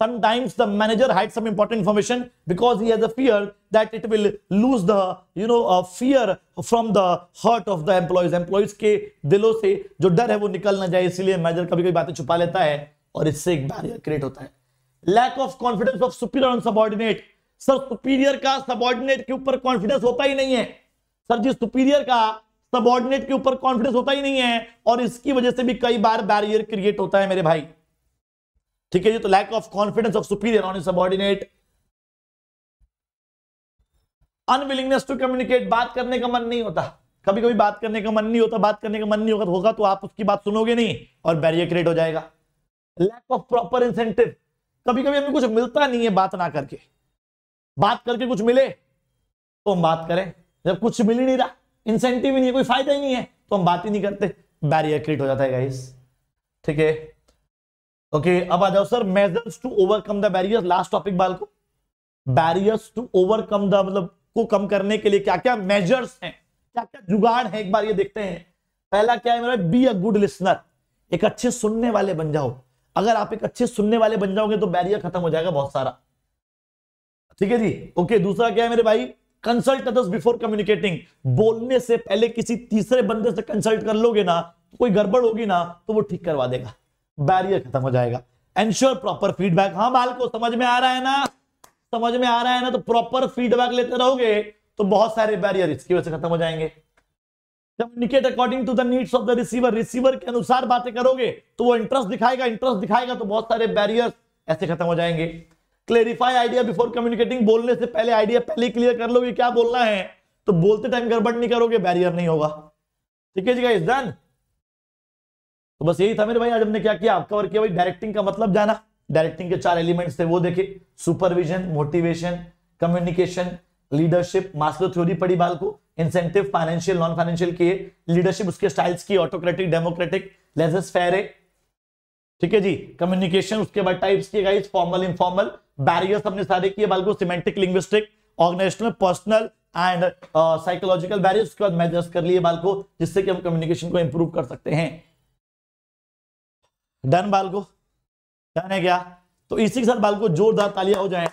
sometimes the manager hides some important information because he has a fear that it will lose the you know uh, fear from the heart of the employees employees के दिलों से जो डर है वो निकल ना जाए इसीलिए मैनेजर कभी कभी बातें छुपा लेता है और इससे एक बैरियर क्रिएट होता है lack of confidence of superior on subordinate sir superior का सबॉर्डिनेट के ऊपर कॉन्फिडेंस होता ही नहीं है सर जी सुपीरियर का सबॉर्डिनेट के ऊपर कॉन्फिडेंस होता ही नहीं है और इसकी वजह से भी कई बार बैरियर क्रिएट होता है मेरे भाई ठीक है जी तो lack of confidence of superior on subordinate unwillingness to communicate बात करने का मन नहीं होता कभी कभी बात करने का मन नहीं होता बात करने का मन नहीं होगा तो होगा तो आप उसकी बात सुनोगे नहीं और बैरियर क्रिएट हो जाएगा लैक ऑफ प्रॉपर इंसेंटिव कभी कभी हमें कुछ मिलता नहीं है बात ना करके बात करके कुछ मिले तो हम बात करें जब कुछ मिल ही नहीं रहा इंसेंटिव ही नहीं है कोई फायदा ही नहीं है तो हम बात ही नहीं करते बैरियर क्रिएट हो जाता है ठीक है ओके अब आ जाओ sir measures to overcome the barrier last topic बाल को बैरियर्स टू ओवरकम द मतलब को कम करने के लिए क्या क्या मेजर्स हैं क्या क्या जुगाड़ है एक बार ये देखते हैं पहला क्या है मेरा बी अ गुड लिसनर एक अच्छे सुनने वाले बन जाओ अगर आप एक अच्छे सुनने वाले बन जाओगे तो बैरियर खत्म हो जाएगा बहुत सारा ठीक है जी ओके दूसरा क्या है मेरे भाई कंसल्ट अदर्स बिफोर कम्युनिकेटिंग बोलने से पहले किसी तीसरे बंदे से कंसल्ट कर लोगे ना तो कोई गड़बड़ होगी ना तो वो ठीक करवा देगा बैरियर खत्म हो जाएगा एंश्योर प्रॉपर फीडबैक हाँ बाल को समझ में आ रहा है ना समझ में आ रहा है ना तो प्रॉपर फीडबैक लेते रहोगे तो बहुत सारे बैरियर इसकी वजह से खत्म हो जाएंगे communicate according to the needs of the receiver receiver के अनुसार बातें करोगे तो वो इंटरेस्ट दिखाएगा इंटरेस्ट दिखाएगा तो बहुत सारे बैरियर ऐसे खत्म हो जाएंगे क्लेरिफाई आइडिया बिफोर कम्युनिकेटिंग बोलने से पहले आइडिया पहले क्लियर कर लोगे क्या बोलना है तो बोलते टाइम गड़बड़ नहीं करोगे बैरियर नहीं होगा ठीक है जी गाइस डन तो बस यही था मेरे भाई आज हमने क्या किया आपका किया भाई डायरेक्टिंग का मतलब जाना डायरेक्टिंग के चार एलिमेंट्स थे वो देखे supervision motivation communication leadership Maslow theory पड़ी बाल को इंसेंटिव फाइनेंशियल नॉन फाइनेंशियल की लीडरशिप उसके स्टाइल्स की ऑटोक्रेटिक डेमोक्रेटिक लेजेस फेयर है ठीक है जी कम्युनिकेशन उसके बाद टाइप्स किए गाइस फॉर्मल इनफॉर्मल बैरियर्स हमने सारे किए बाल को semantic linguistic organisational personal and psychological barriers उसके बाद मेजर्स कर लिए बाल को जिससे कि हम कम्युनिकेशन को इंप्रूव कर सकते हैं डन बाल को डन है क्या तो इसी के साथ बाल को जोरदार तालियां हो जाए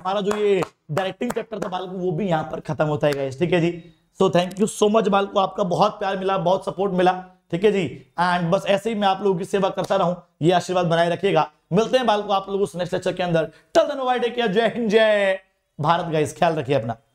हमारा जो ये डायरेक्टिंग चैप्टर था बालको वो भी यहाँ पर खत्म होता है ठीक है जी so thank you so much बाल को आपका बहुत प्यार मिला बहुत सपोर्ट मिला ठीक है जी एंड बस ऐसे ही मैं आप लोगों की सेवा करता रहूं ये आशीर्वाद बनाए रखिएगा मिलते हैं बाल को आप लोगों के अंदर टल धन्यवाद जय हिंद जय भारत गाइस ख्याल रखिए अपना